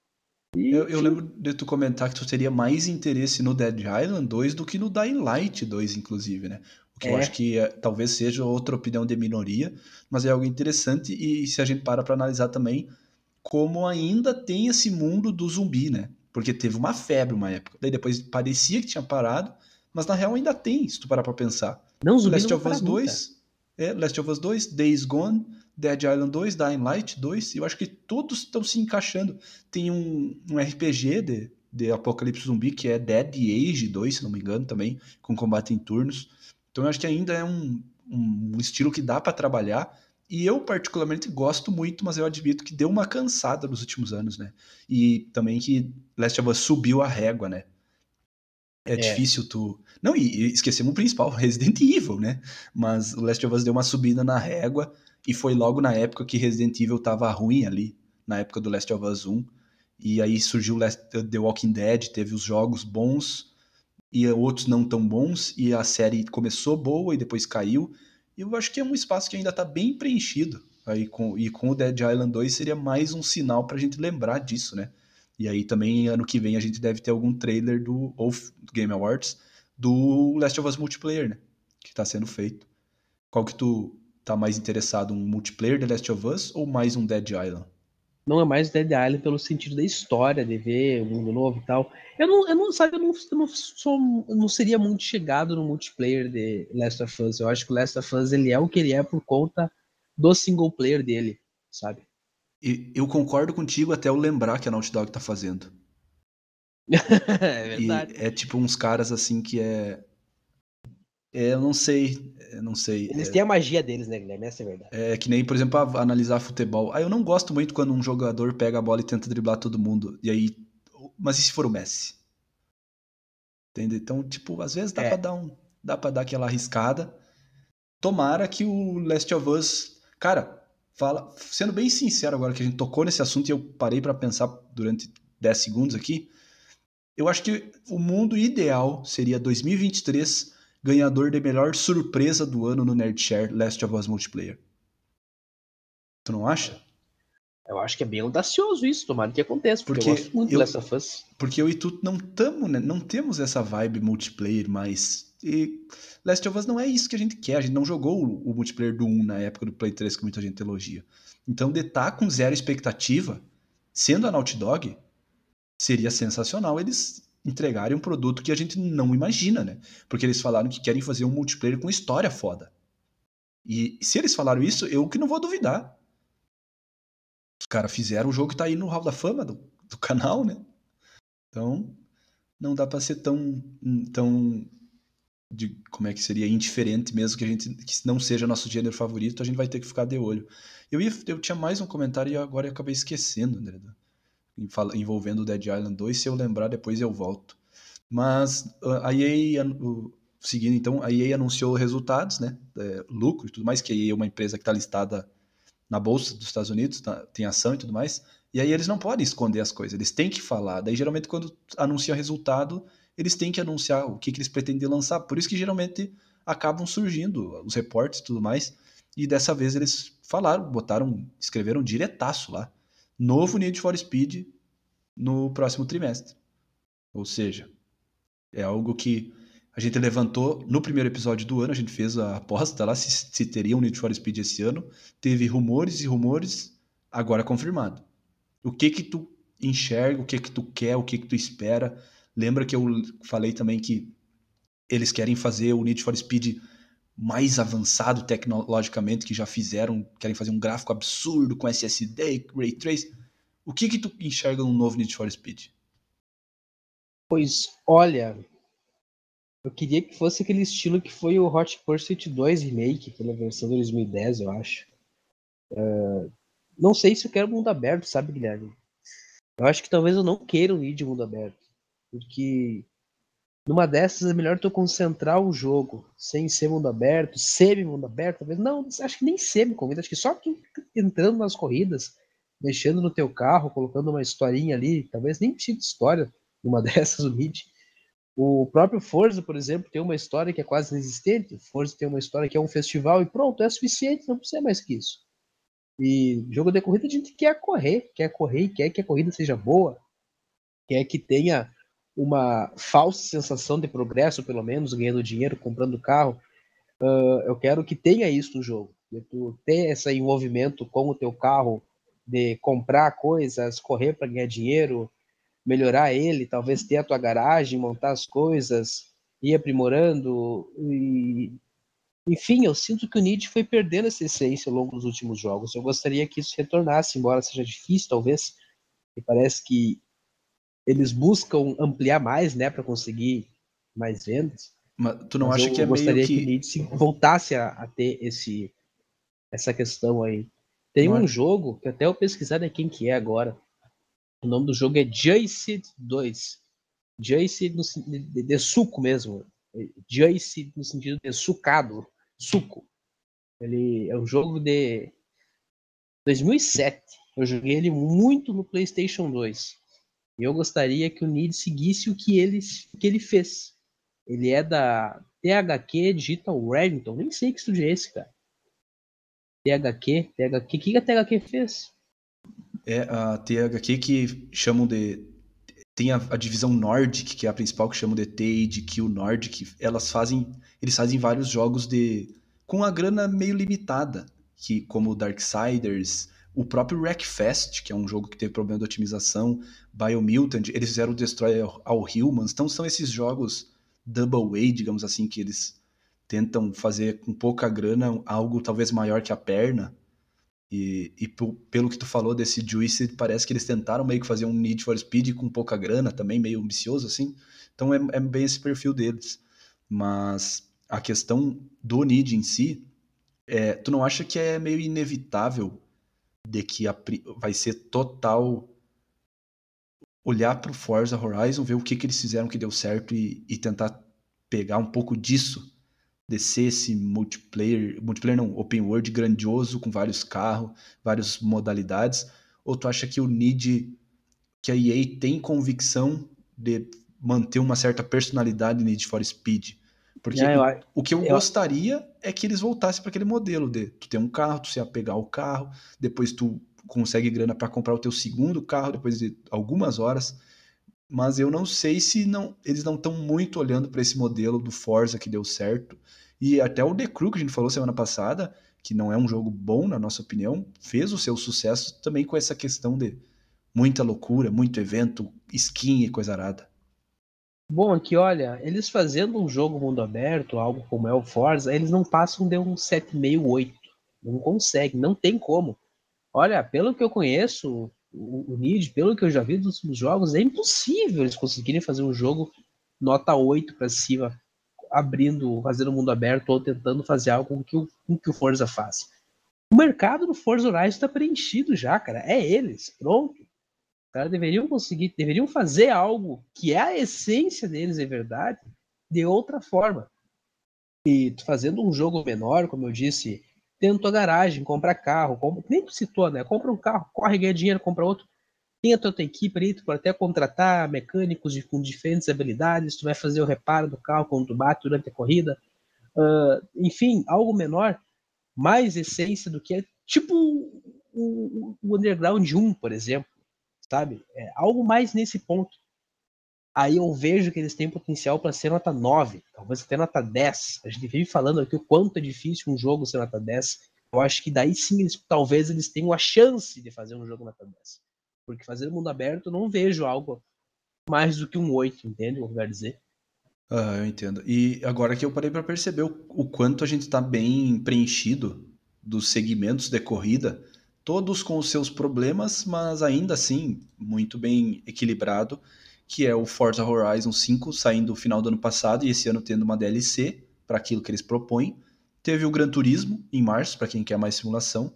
eu, eu, lembro de tu comentar que tu teria mais interesse no Dead Island 2 do que no Dying Light 2, inclusive, né? O que é. eu acho que é, talvez seja outra opinião de minoria, mas é algo interessante e se a gente para para analisar também como ainda tem esse mundo do zumbi, né? Porque teve uma febre uma época, daí depois parecia que tinha parado, mas na real ainda tem, se tu parar para pensar. Não, zumbi Last não of Us 2, é Last of Us 2, Days Gone, Dead Island 2, Dying Light 2, eu acho que todos estão se encaixando. Tem um, um RPG de, de Apocalipse Zumbi que é Dead Age 2, se não me engano, também, com combate em turnos. Então eu acho que ainda é um, um estilo que dá para trabalhar. E eu, particularmente, gosto muito, mas eu admito que deu uma cansada nos últimos anos, né? E também que Last of Us subiu a régua, né? É, é, difícil tu. Não, e, esquecemos o principal, Resident Evil, né? Mas o Last of Us deu uma subida na régua e foi logo na época que Resident Evil tava ruim ali, na época do Last of Us 1. E aí surgiu The Walking Dead, teve os jogos bons e outros não tão bons, e a série começou boa e depois caiu. E eu acho que é um espaço que ainda tá bem preenchido. Aí com, e com o Dead Island 2 seria mais um sinal pra gente lembrar disso, né? E aí também ano que vem a gente deve ter algum trailer do ou Game Awards do Last of Us multiplayer, né? Que tá sendo feito. Qual que tu tá mais interessado, um multiplayer de Last of Us ou mais um Dead Island? Não é mais Dead Island pelo sentido da história, de ver o mundo novo e tal. Eu não, eu não sabe, eu não, eu não, sou, não seria muito chegado no multiplayer de Last of Us. Eu acho que o Last of Us ele é o que ele é por conta do single player dele, sabe? eu concordo contigo até eu lembrar que a Naughty Dog tá fazendo. é verdade. E é tipo uns caras assim que é. é eu não sei. Eu é, não sei. Eles é... têm a magia deles, né, Guilherme? Essa é a verdade. É que nem, por exemplo, analisar futebol. Ah, eu não gosto muito quando um jogador pega a bola e tenta driblar todo mundo. E aí. Mas e se for o Messi? Entende? Então, tipo, às vezes dá é. pra dar um. Dá pra dar aquela arriscada. Tomara que o Last of Us. Cara, fala, sendo bem sincero agora que a gente tocou nesse assunto e eu parei para pensar durante 10 segundos aqui, eu acho que o mundo ideal seria 2023 ganhador de melhor surpresa do ano no Nerdshare Last of Us Multiplayer. Tu não acha? Eu acho que é bem audacioso isso, tomara que aconteça, porque, porque eu gosto muito eu, dessa fãs. Porque eu e tu não, tamo, né, não temos essa vibe multiplayer mais e Last of Us não é isso que a gente quer. A gente não jogou o, multiplayer do 1 na época do Play 3, que muita gente elogia. Então, de estar tá com zero expectativa, sendo a Naughty Dog, seria sensacional eles entregarem um produto que a gente não imagina, né? Porque eles falaram que querem fazer um multiplayer com história foda. E se eles falaram isso, eu que não vou duvidar. Os caras fizeram o jogo que tá aí no Hall da Fama do, do canal, né? Então, não dá para ser tão, hum, tão de como é que seria indiferente mesmo que a gente que não seja nosso gênero favorito, a gente vai ter que ficar de olho. Eu ia, eu tinha mais um comentário e agora eu acabei esquecendo, envolvendo o Dead Island 2, se eu lembrar depois eu volto. Mas ah, a EA seguindo então, a EA anunciou resultados, né, é, lucro e tudo mais, que a EA é uma empresa que está listada na bolsa dos Estados Unidos, tá, tem ação e tudo mais. E aí eles não podem esconder as coisas, eles têm que falar. Daí geralmente quando anuncia resultado, eles têm que anunciar o que, que eles pretendem lançar. Por isso que geralmente acabam surgindo os reportes e tudo mais. E dessa vez eles falaram, botaram, escreveram diretaço lá. Novo Need for Speed no próximo trimestre. Ou seja, é algo que a gente levantou no primeiro episódio do ano, a gente fez a aposta lá se, se teria um Need for Speed esse ano. Teve rumores e rumores, agora confirmado. O que que tu enxerga, o que que tu quer, o que que tu espera Lembra que eu falei também que eles querem fazer o Need for Speed mais avançado tecnologicamente, que já fizeram, querem fazer um gráfico absurdo com SSD, Ray Trace. O que que tu enxerga no novo Need for Speed? Pois, olha, eu queria que fosse aquele estilo que foi o Hot Pursuit 2 Remake, que é na versão 2010, eu acho. Uh, não sei se eu quero mundo aberto, sabe, Guilherme? Eu acho que talvez eu não queira um de mundo aberto. Porque numa dessas é melhor tu concentrar o jogo, sem ser mundo aberto, semi-mundo aberto, talvez. Não, acho que nem semi-corrida, acho que só tu entrando nas corridas, mexendo no teu carro, colocando uma historinha ali, talvez nem precise de história numa dessas, o mid. O próprio Forza, por exemplo, tem uma história que é quase inexistente. O Forza tem uma história que é um festival e pronto, é suficiente, não precisa mais que isso. E jogo de corrida a gente quer correr, quer correr, e quer que a corrida seja boa, quer que tenha uma falsa sensação de progresso, pelo menos, ganhando dinheiro, comprando carro. Uh, eu quero que tenha isso no jogo. Que tu ter esse envolvimento com o teu carro, de comprar coisas, correr para ganhar dinheiro, melhorar ele, talvez ter a tua garagem, montar as coisas, ir aprimorando. E... Enfim, eu sinto que o Nietzsche foi perdendo essa essência ao longo dos últimos jogos. Eu gostaria que isso retornasse, embora seja difícil, talvez. E parece que eles buscam ampliar mais, né, para conseguir mais vendas. Mas tu não Mas acha que é meio que... que se voltasse a, a, ter esse essa questão aí. Tem não um é... jogo que até eu pesquisar é quem que é agora. O nome do jogo é Jace 2. Jace no de, de, suco mesmo. É, Jace no sentido de sucado, suco. Ele é um jogo de 2007. Eu joguei ele muito no PlayStation 2. Eu gostaria que o Nid seguisse o que ele, que ele fez. Ele é da THQ Digital Reddington. Nem sei que estúdio é esse, cara. THQ, THQ. O que a THQ fez? É a THQ que chamam de. Tem a, a divisão Nordic, que é a principal, que chamam de THQ Nordic. Elas fazem. Eles fazem vários jogos de. com a grana meio limitada. Que, como Darksiders, o próprio Wreckfest, que é um jogo que teve problema de otimização, Biomutant, eles fizeram o Destroyer All Humans. Então são esses jogos double A, digamos assim, que eles tentam fazer com pouca grana algo talvez maior que a perna. E, e pelo que tu falou desse Juice, parece que eles tentaram meio que fazer um Need for Speed com pouca grana também, meio ambicioso assim. Então é, é bem esse perfil deles. Mas a questão do Need em si, é, tu não acha que é meio inevitável de que a, vai ser total olhar para o Forza Horizon, ver o que, que eles fizeram que deu certo e, e tentar pegar um pouco disso, descer esse multiplayer, multiplayer não, open world grandioso com vários carros, várias modalidades, ou tu acha que o Need, que a EA tem convicção de manter uma certa personalidade no Need for Speed? Porque é, eu, o que eu, eu gostaria é que eles voltassem para aquele modelo de tu ter um carro, tu se apegar ao carro, depois tu consegue grana para comprar o teu segundo carro depois de algumas horas. Mas eu não sei se não eles não estão muito olhando para esse modelo do Forza que deu certo. E até o The Crew que a gente falou semana passada, que não é um jogo bom na nossa opinião, fez o seu sucesso também com essa questão de muita loucura, muito evento, skin e coisa arada. Bom, aqui olha, eles fazendo um jogo mundo aberto, algo como é o Forza, eles não passam de um 768. Não consegue, não tem como. Olha, pelo que eu conheço, o, o Need, pelo que eu já vi dos últimos jogos, é impossível eles conseguirem fazer um jogo nota 8 para cima, abrindo, fazendo mundo aberto ou tentando fazer algo que o, que o Forza faz. O mercado do Forza Horizon está preenchido já, cara. É eles, pronto caras deveriam conseguir, deveriam fazer algo que é a essência deles, é verdade, de outra forma. E fazendo um jogo menor, como eu disse, tendo tua garagem, compra carro, compra, nem tu citou, né? Compra um carro, corre, ganha dinheiro, compra outro. Tem a tua equipe ali, tu pode até contratar mecânicos de, com diferentes habilidades, tu vai fazer o reparo do carro quando tu bate durante a corrida. Uh, enfim, algo menor, mais essência do que é. Tipo o, o Underground 1, por exemplo sabe? É algo mais nesse ponto. Aí eu vejo que eles têm potencial para ser nota 9, talvez até nota 10. A gente vive falando aqui o quanto é difícil um jogo ser nota 10. Eu acho que daí sim, eles, talvez eles tenham a chance de fazer um jogo nota 10. Porque fazer mundo aberto, eu não vejo algo mais do que um 8, entende o que eu dizer? Ah, eu entendo. E agora que eu parei para perceber o, o, quanto a gente está bem preenchido dos segmentos de corrida, todos com os seus problemas, mas ainda assim muito bem equilibrado, que é o Forza Horizon 5 saindo no final do ano passado e esse ano tendo uma DLC para aquilo que eles propõem. Teve o Gran Turismo em março, para quem quer mais simulação.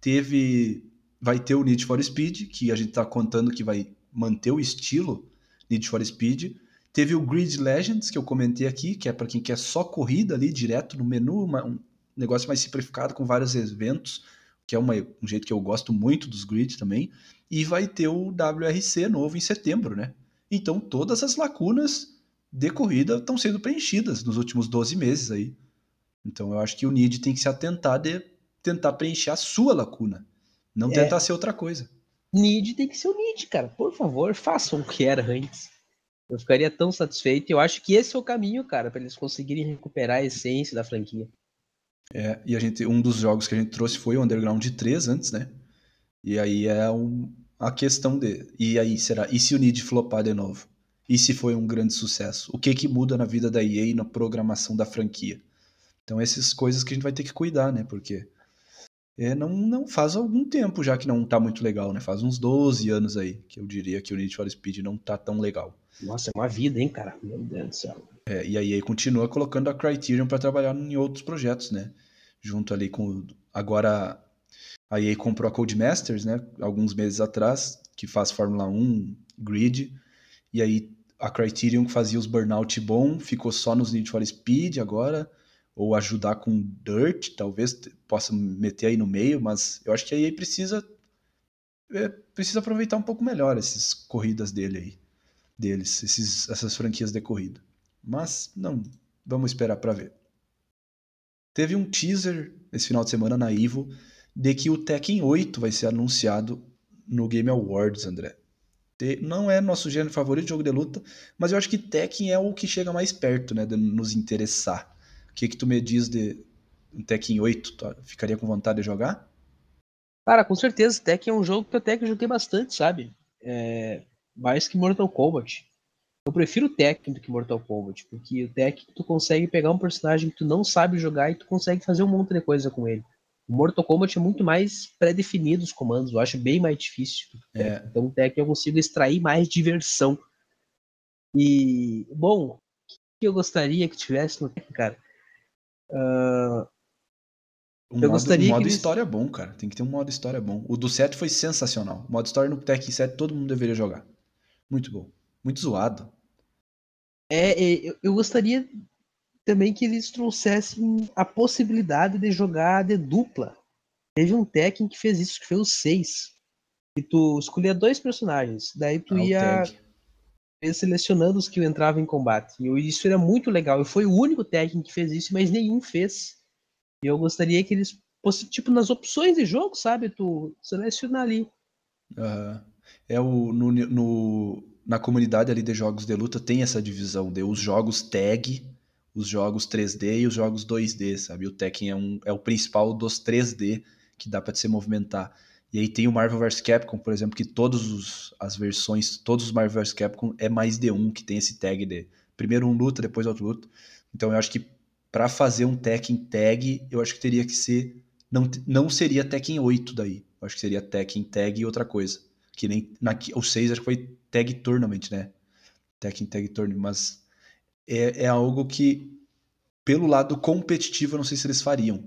Teve vai ter o Need for Speed, que a gente está contando que vai manter o estilo Need for Speed. Teve o Grid Legends, que eu comentei aqui, que é para quem quer só corrida ali direto no menu, uma, um negócio mais simplificado com vários eventos que é uma, um jeito que eu gosto muito dos grids também, e vai ter o WRC novo em setembro, né? Então todas as lacunas de corrida estão sendo preenchidas nos últimos 12 meses aí. Então eu acho que o NID tem que se atentar de tentar preencher a sua lacuna, não é. tentar ser outra coisa. NID tem que ser o NID, cara. Por favor, façam o que era antes. Eu ficaria tão satisfeito. Eu acho que esse é o caminho, cara, para eles conseguirem recuperar a essência da franquia. É, e a gente, um dos jogos que a gente trouxe foi o Underground 3 antes, né? E aí é um, a questão de. E aí, será? E se o Need flopar de novo? E se foi um grande sucesso? O que que muda na vida da EA e na programação da franquia? Então, essas coisas que a gente vai ter que cuidar, né? Porque é, não, não faz algum tempo já que não tá muito legal, né? Faz uns 12 anos aí que eu diria que o Need for Speed não tá tão legal. Nossa, é uma vida, hein, cara? Meu Deus do céu. É, e aí continua colocando a Criterion para trabalhar em outros projetos, né? Junto ali com agora a EA comprou a Codemasters, né? Alguns meses atrás, que faz Fórmula 1, Grid, e aí a Criterion que fazia os Burnout bom, ficou só nos Need for Speed agora, ou ajudar com Dirt, talvez possa meter aí no meio, mas eu acho que a EA precisa é, precisa aproveitar um pouco melhor essas corridas dele aí, deles, esses, essas franquias de corrida mas não, vamos esperar para ver. Teve um teaser esse final de semana na Ivo de que o Tekken 8 vai ser anunciado no Game Awards, André. Não é nosso gênero favorito de jogo de luta, mas eu acho que Tekken é o que chega mais perto, né, de nos interessar. O que que tu me diz de um Tekken 8? Tu ficaria com vontade de jogar? Cara, com certeza, Tekken é um jogo que eu até que joguei bastante, sabe? É... mais que Mortal Kombat. Eu prefiro o Tekken do que Mortal Kombat, porque o Tekken tu consegue pegar um personagem que tu não sabe jogar e tu consegue fazer um monte de coisa com ele. O Mortal Kombat é muito mais pré-definido os comandos, eu acho bem mais difícil. É. Então o Tekken eu consigo extrair mais diversão. E, bom, o que eu gostaria que tivesse no Tekken, cara? Uh... Ah, um eu modo, gostaria um modo que história é bom, cara. Tem que ter um modo história bom. O do 7 foi sensacional. O modo história no Tekken 7 todo mundo deveria jogar. Muito bom. Muito zoado. É, é, eu, eu gostaria também que eles trouxessem a possibilidade de jogar de dupla. Teve um técnico que fez isso, que foi o 6. E tu escolhia dois personagens, daí tu ia selecionando os que entravam em combate. E isso era muito legal. E foi o único técnico que fez isso, mas nenhum fez. E eu gostaria que eles fossem, tipo, nas opções de jogo, sabe? Tu selecionar ali. Uhum. É o. No, no, na comunidade ali de jogos de luta tem essa divisão de os jogos tag, os jogos 3D e os jogos 2D, sabe? O Tekken é, um, é o principal dos 3D que dá para se movimentar. E aí tem o Marvel vs Capcom, por exemplo, que todas as versões, todos os Marvel vs Capcom é mais de um, que tem esse tag de primeiro um luta, depois outro luta. Então eu acho que para fazer um Tekken tag, eu acho que teria que ser não, não seria Tekken 8 daí. Eu acho que seria Tekken tag e outra coisa. Que nem na, o 6 acho que foi Tag Tournament, né? Tekken Tag Tournament, mas é, é algo que, pelo lado competitivo, eu não sei se eles fariam.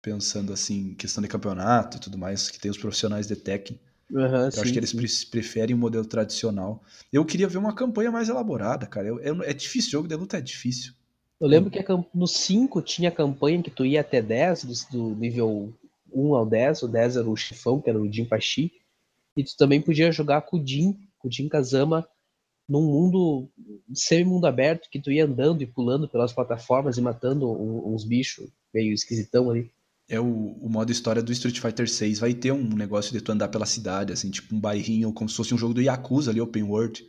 Pensando assim, questão de campeonato e tudo mais, que tem os profissionais de Tekken. Uhum, eu sim, acho que eles pre preferem o um modelo tradicional. Eu queria ver uma campanha mais elaborada, cara. Eu, eu, é difícil, jogo de luta é difícil. Eu lembro que no 5 tinha campanha que tu ia até 10, do, do nível 1 ao 10, o 10 era o chifão, que era o Jim Pachi. E tu também podia jogar com o Jin, com o Jin Kazama, num mundo semi-mundo aberto, que tu ia andando e pulando pelas plataformas e matando uns bichos meio esquisitão ali. É o, o modo história do Street Fighter 6 vai ter um negócio de tu andar pela cidade, assim, tipo um bairrinho, como se fosse um jogo do Yakuza ali, open world.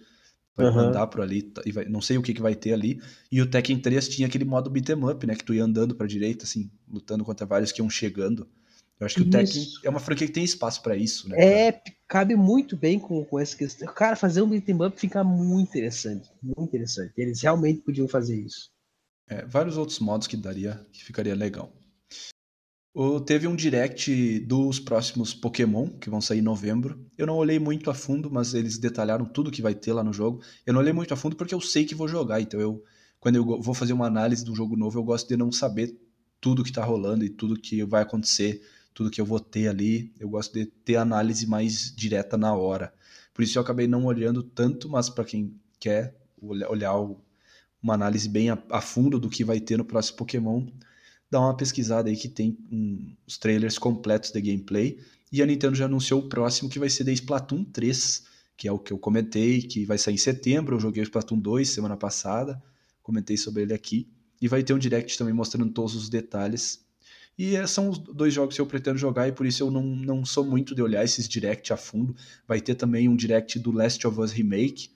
Vai uhum. andar por ali, tá, e vai, não sei o que, que vai ter ali. E o Tekken 3 tinha aquele modo beat'em up, né? Que tu ia andando pra direita, assim, lutando contra vários que iam chegando. Eu acho que isso. o Tekken é uma franquia que tem espaço para isso, né? É, cabe muito bem com, com essa questão. Cara, fazer um beat'em up fica muito interessante, muito interessante. Eles realmente podiam fazer isso. É, vários outros modos que daria, que ficaria legal. O, teve um direct dos próximos Pokémon, que vão sair em novembro. Eu não olhei muito a fundo, mas eles detalharam tudo que vai ter lá no jogo. Eu não olhei muito a fundo porque eu sei que vou jogar, então eu, quando eu vou fazer uma análise de um jogo novo, eu gosto de não saber tudo que tá rolando e tudo que vai acontecer tudo que eu vou ter ali. Eu gosto de ter análise mais direta na hora. Por isso eu acabei não olhando tanto, mas para quem quer olhar uma análise bem a, fundo do que vai ter no próximo Pokémon, dá uma pesquisada aí que tem um, os trailers completos de gameplay. E a Nintendo já anunciou o próximo que vai ser de Splatoon 3, que é o que eu comentei, que vai sair em setembro. Eu joguei o Splatoon 2 semana passada, comentei sobre ele aqui. E vai ter um direct também mostrando todos os detalhes e eh, são os dois jogos que eu pretendo jogar e por isso eu não, não sou muito de olhar esses direct a fundo. Vai ter também um direct do Last of Us Remake,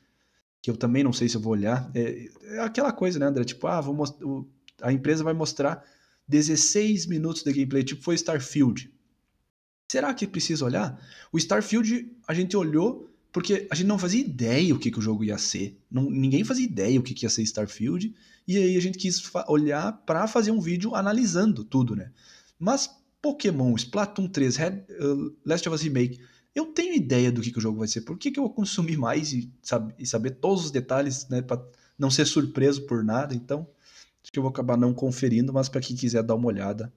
que eu também não sei se eu vou olhar. É, é aquela coisa, né, André? Tipo, ah, vou a empresa vai mostrar 16 minutos de gameplay, tipo foi Starfield. Será que precisa olhar? O Starfield a gente olhou porque a gente não fazia ideia o que, que o jogo ia ser. Não, ninguém fazia ideia o que, que ia ser Starfield. E aí a gente quis olhar para fazer um vídeo analisando tudo, né? Mas Pokémon, Splatoon 3, Red, uh, Last of Us Remake, eu tenho ideia do que, que o jogo vai ser. Por que, que eu consumir mais e, sabe, e saber todos os detalhes, né? Pra não ser surpreso por nada. Então, acho que eu vou acabar não conferindo, mas para quem quiser dar uma olhada,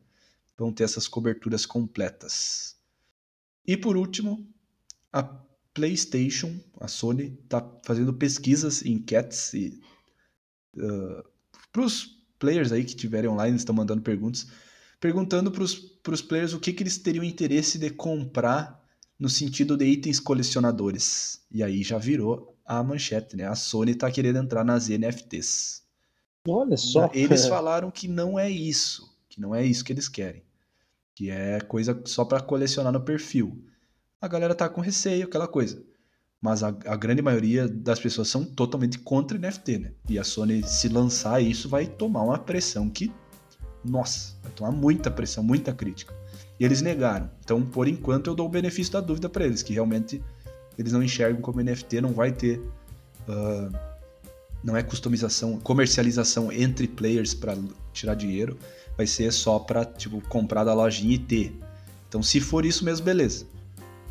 vão ter essas coberturas completas. E por último, a PlayStation, a Sony, está fazendo pesquisas enquetes e uh, ah, para os players aí que estiverem online, estão mandando perguntas, perguntando para os players o que, que eles teriam interesse de comprar no sentido de itens colecionadores. E aí já virou a manchete, né? A Sony está querendo entrar nas NFTs. Olha só. Eles falaram que não é isso, que não é isso que eles querem, que é coisa só para colecionar no perfil a galera tá com receio, aquela coisa. Mas a, a grande maioria das pessoas são totalmente contra NFT, né? E a Sony, se lançar isso, vai tomar uma pressão que, nossa, vai tomar muita pressão, muita crítica. E eles negaram. Então, por enquanto, eu dou o benefício da dúvida para eles, que realmente eles não enxergam como NFT, não vai ter. Uh, não é customização, comercialização entre players para tirar dinheiro, vai ser só para tipo comprar da lojinha e ter. Então, se for isso mesmo, beleza.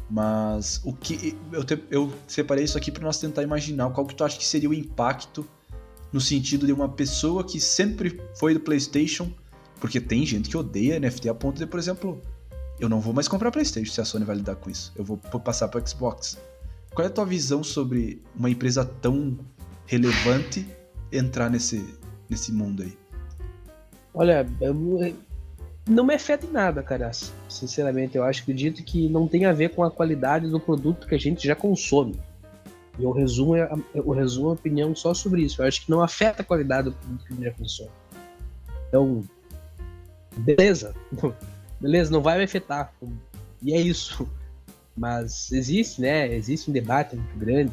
Mas o que eu, te, eu separei isso aqui para nós tentar imaginar qual que tu acha que seria o impacto no sentido de uma pessoa que sempre foi do PlayStation, porque tem gente que odeia NFT a ponto de, por exemplo, eu não vou mais comprar PlayStation se a Sony vai lidar com isso. Eu vou passar para Xbox. Qual é a tua visão sobre uma empresa tão relevante entrar nesse, nesse mundo aí? Olha, eu, não me afeta em nada, cara. Sinceramente, eu acho acredito que não tem a ver com a qualidade do produto que a gente já consome. E o resumo, o resumo a opinião só sobre isso. Eu acho que não afeta a qualidade do produto que a gente já consome. Então, beleza. Beleza, não vai me afetar. E é isso. Mas existe, né? Existe um debate muito grande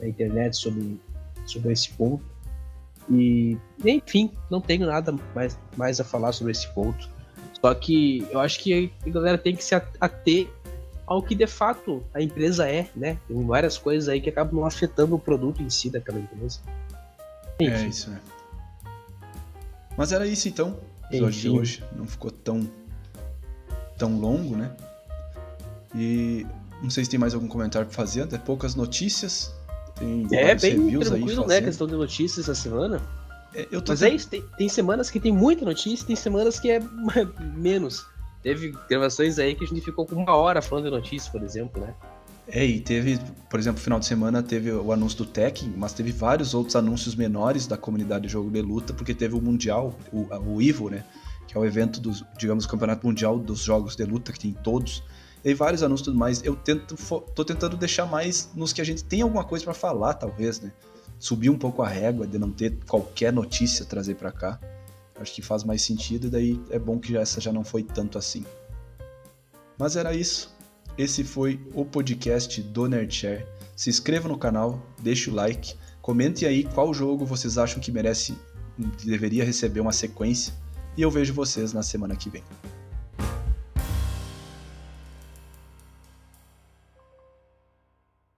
na internet sobre, sobre esse ponto. E, enfim, não tenho nada mais, mais a falar sobre esse ponto. Só que eu acho que a galera tem que se ater ao que de fato a empresa é, né? Tem várias coisas aí que acabam afetando o produto em si daquela empresa. É Enfim. É isso, né? Mas era isso então. O episódio Enfim. de hoje não ficou tão tão longo, né? E não sei se tem mais algum comentário para fazer, até poucas notícias. Tem é, bem tranquilo, aí né? A questão de notícias essa semana. Eu tô Mas é isso, tem, tem, semanas que tem muita notícia, tem semanas que é menos. Teve gravações aí que a gente ficou com uma hora falando de notícia, por exemplo, né? É, e teve, por exemplo, final de semana teve o anúncio do Tekken, mas teve vários outros anúncios menores da comunidade de jogo de luta, porque teve o Mundial, o, o Ivo, né? Que é o evento dos, digamos, campeonato mundial dos jogos de luta que tem todos. Tem vários anúncios e tudo mais. Eu tento, tô tentando deixar mais nos que a gente tem alguma coisa para falar, talvez, né? subir um pouco a régua de não ter qualquer notícia trazer para cá. Acho que faz mais sentido e daí é bom que essa já não foi tanto assim. Mas era isso. Esse foi o podcast do Nerdshare. Se inscreva no canal, deixe o like, comente aí qual jogo vocês acham que merece, deveria receber uma sequência e eu vejo vocês na semana que vem.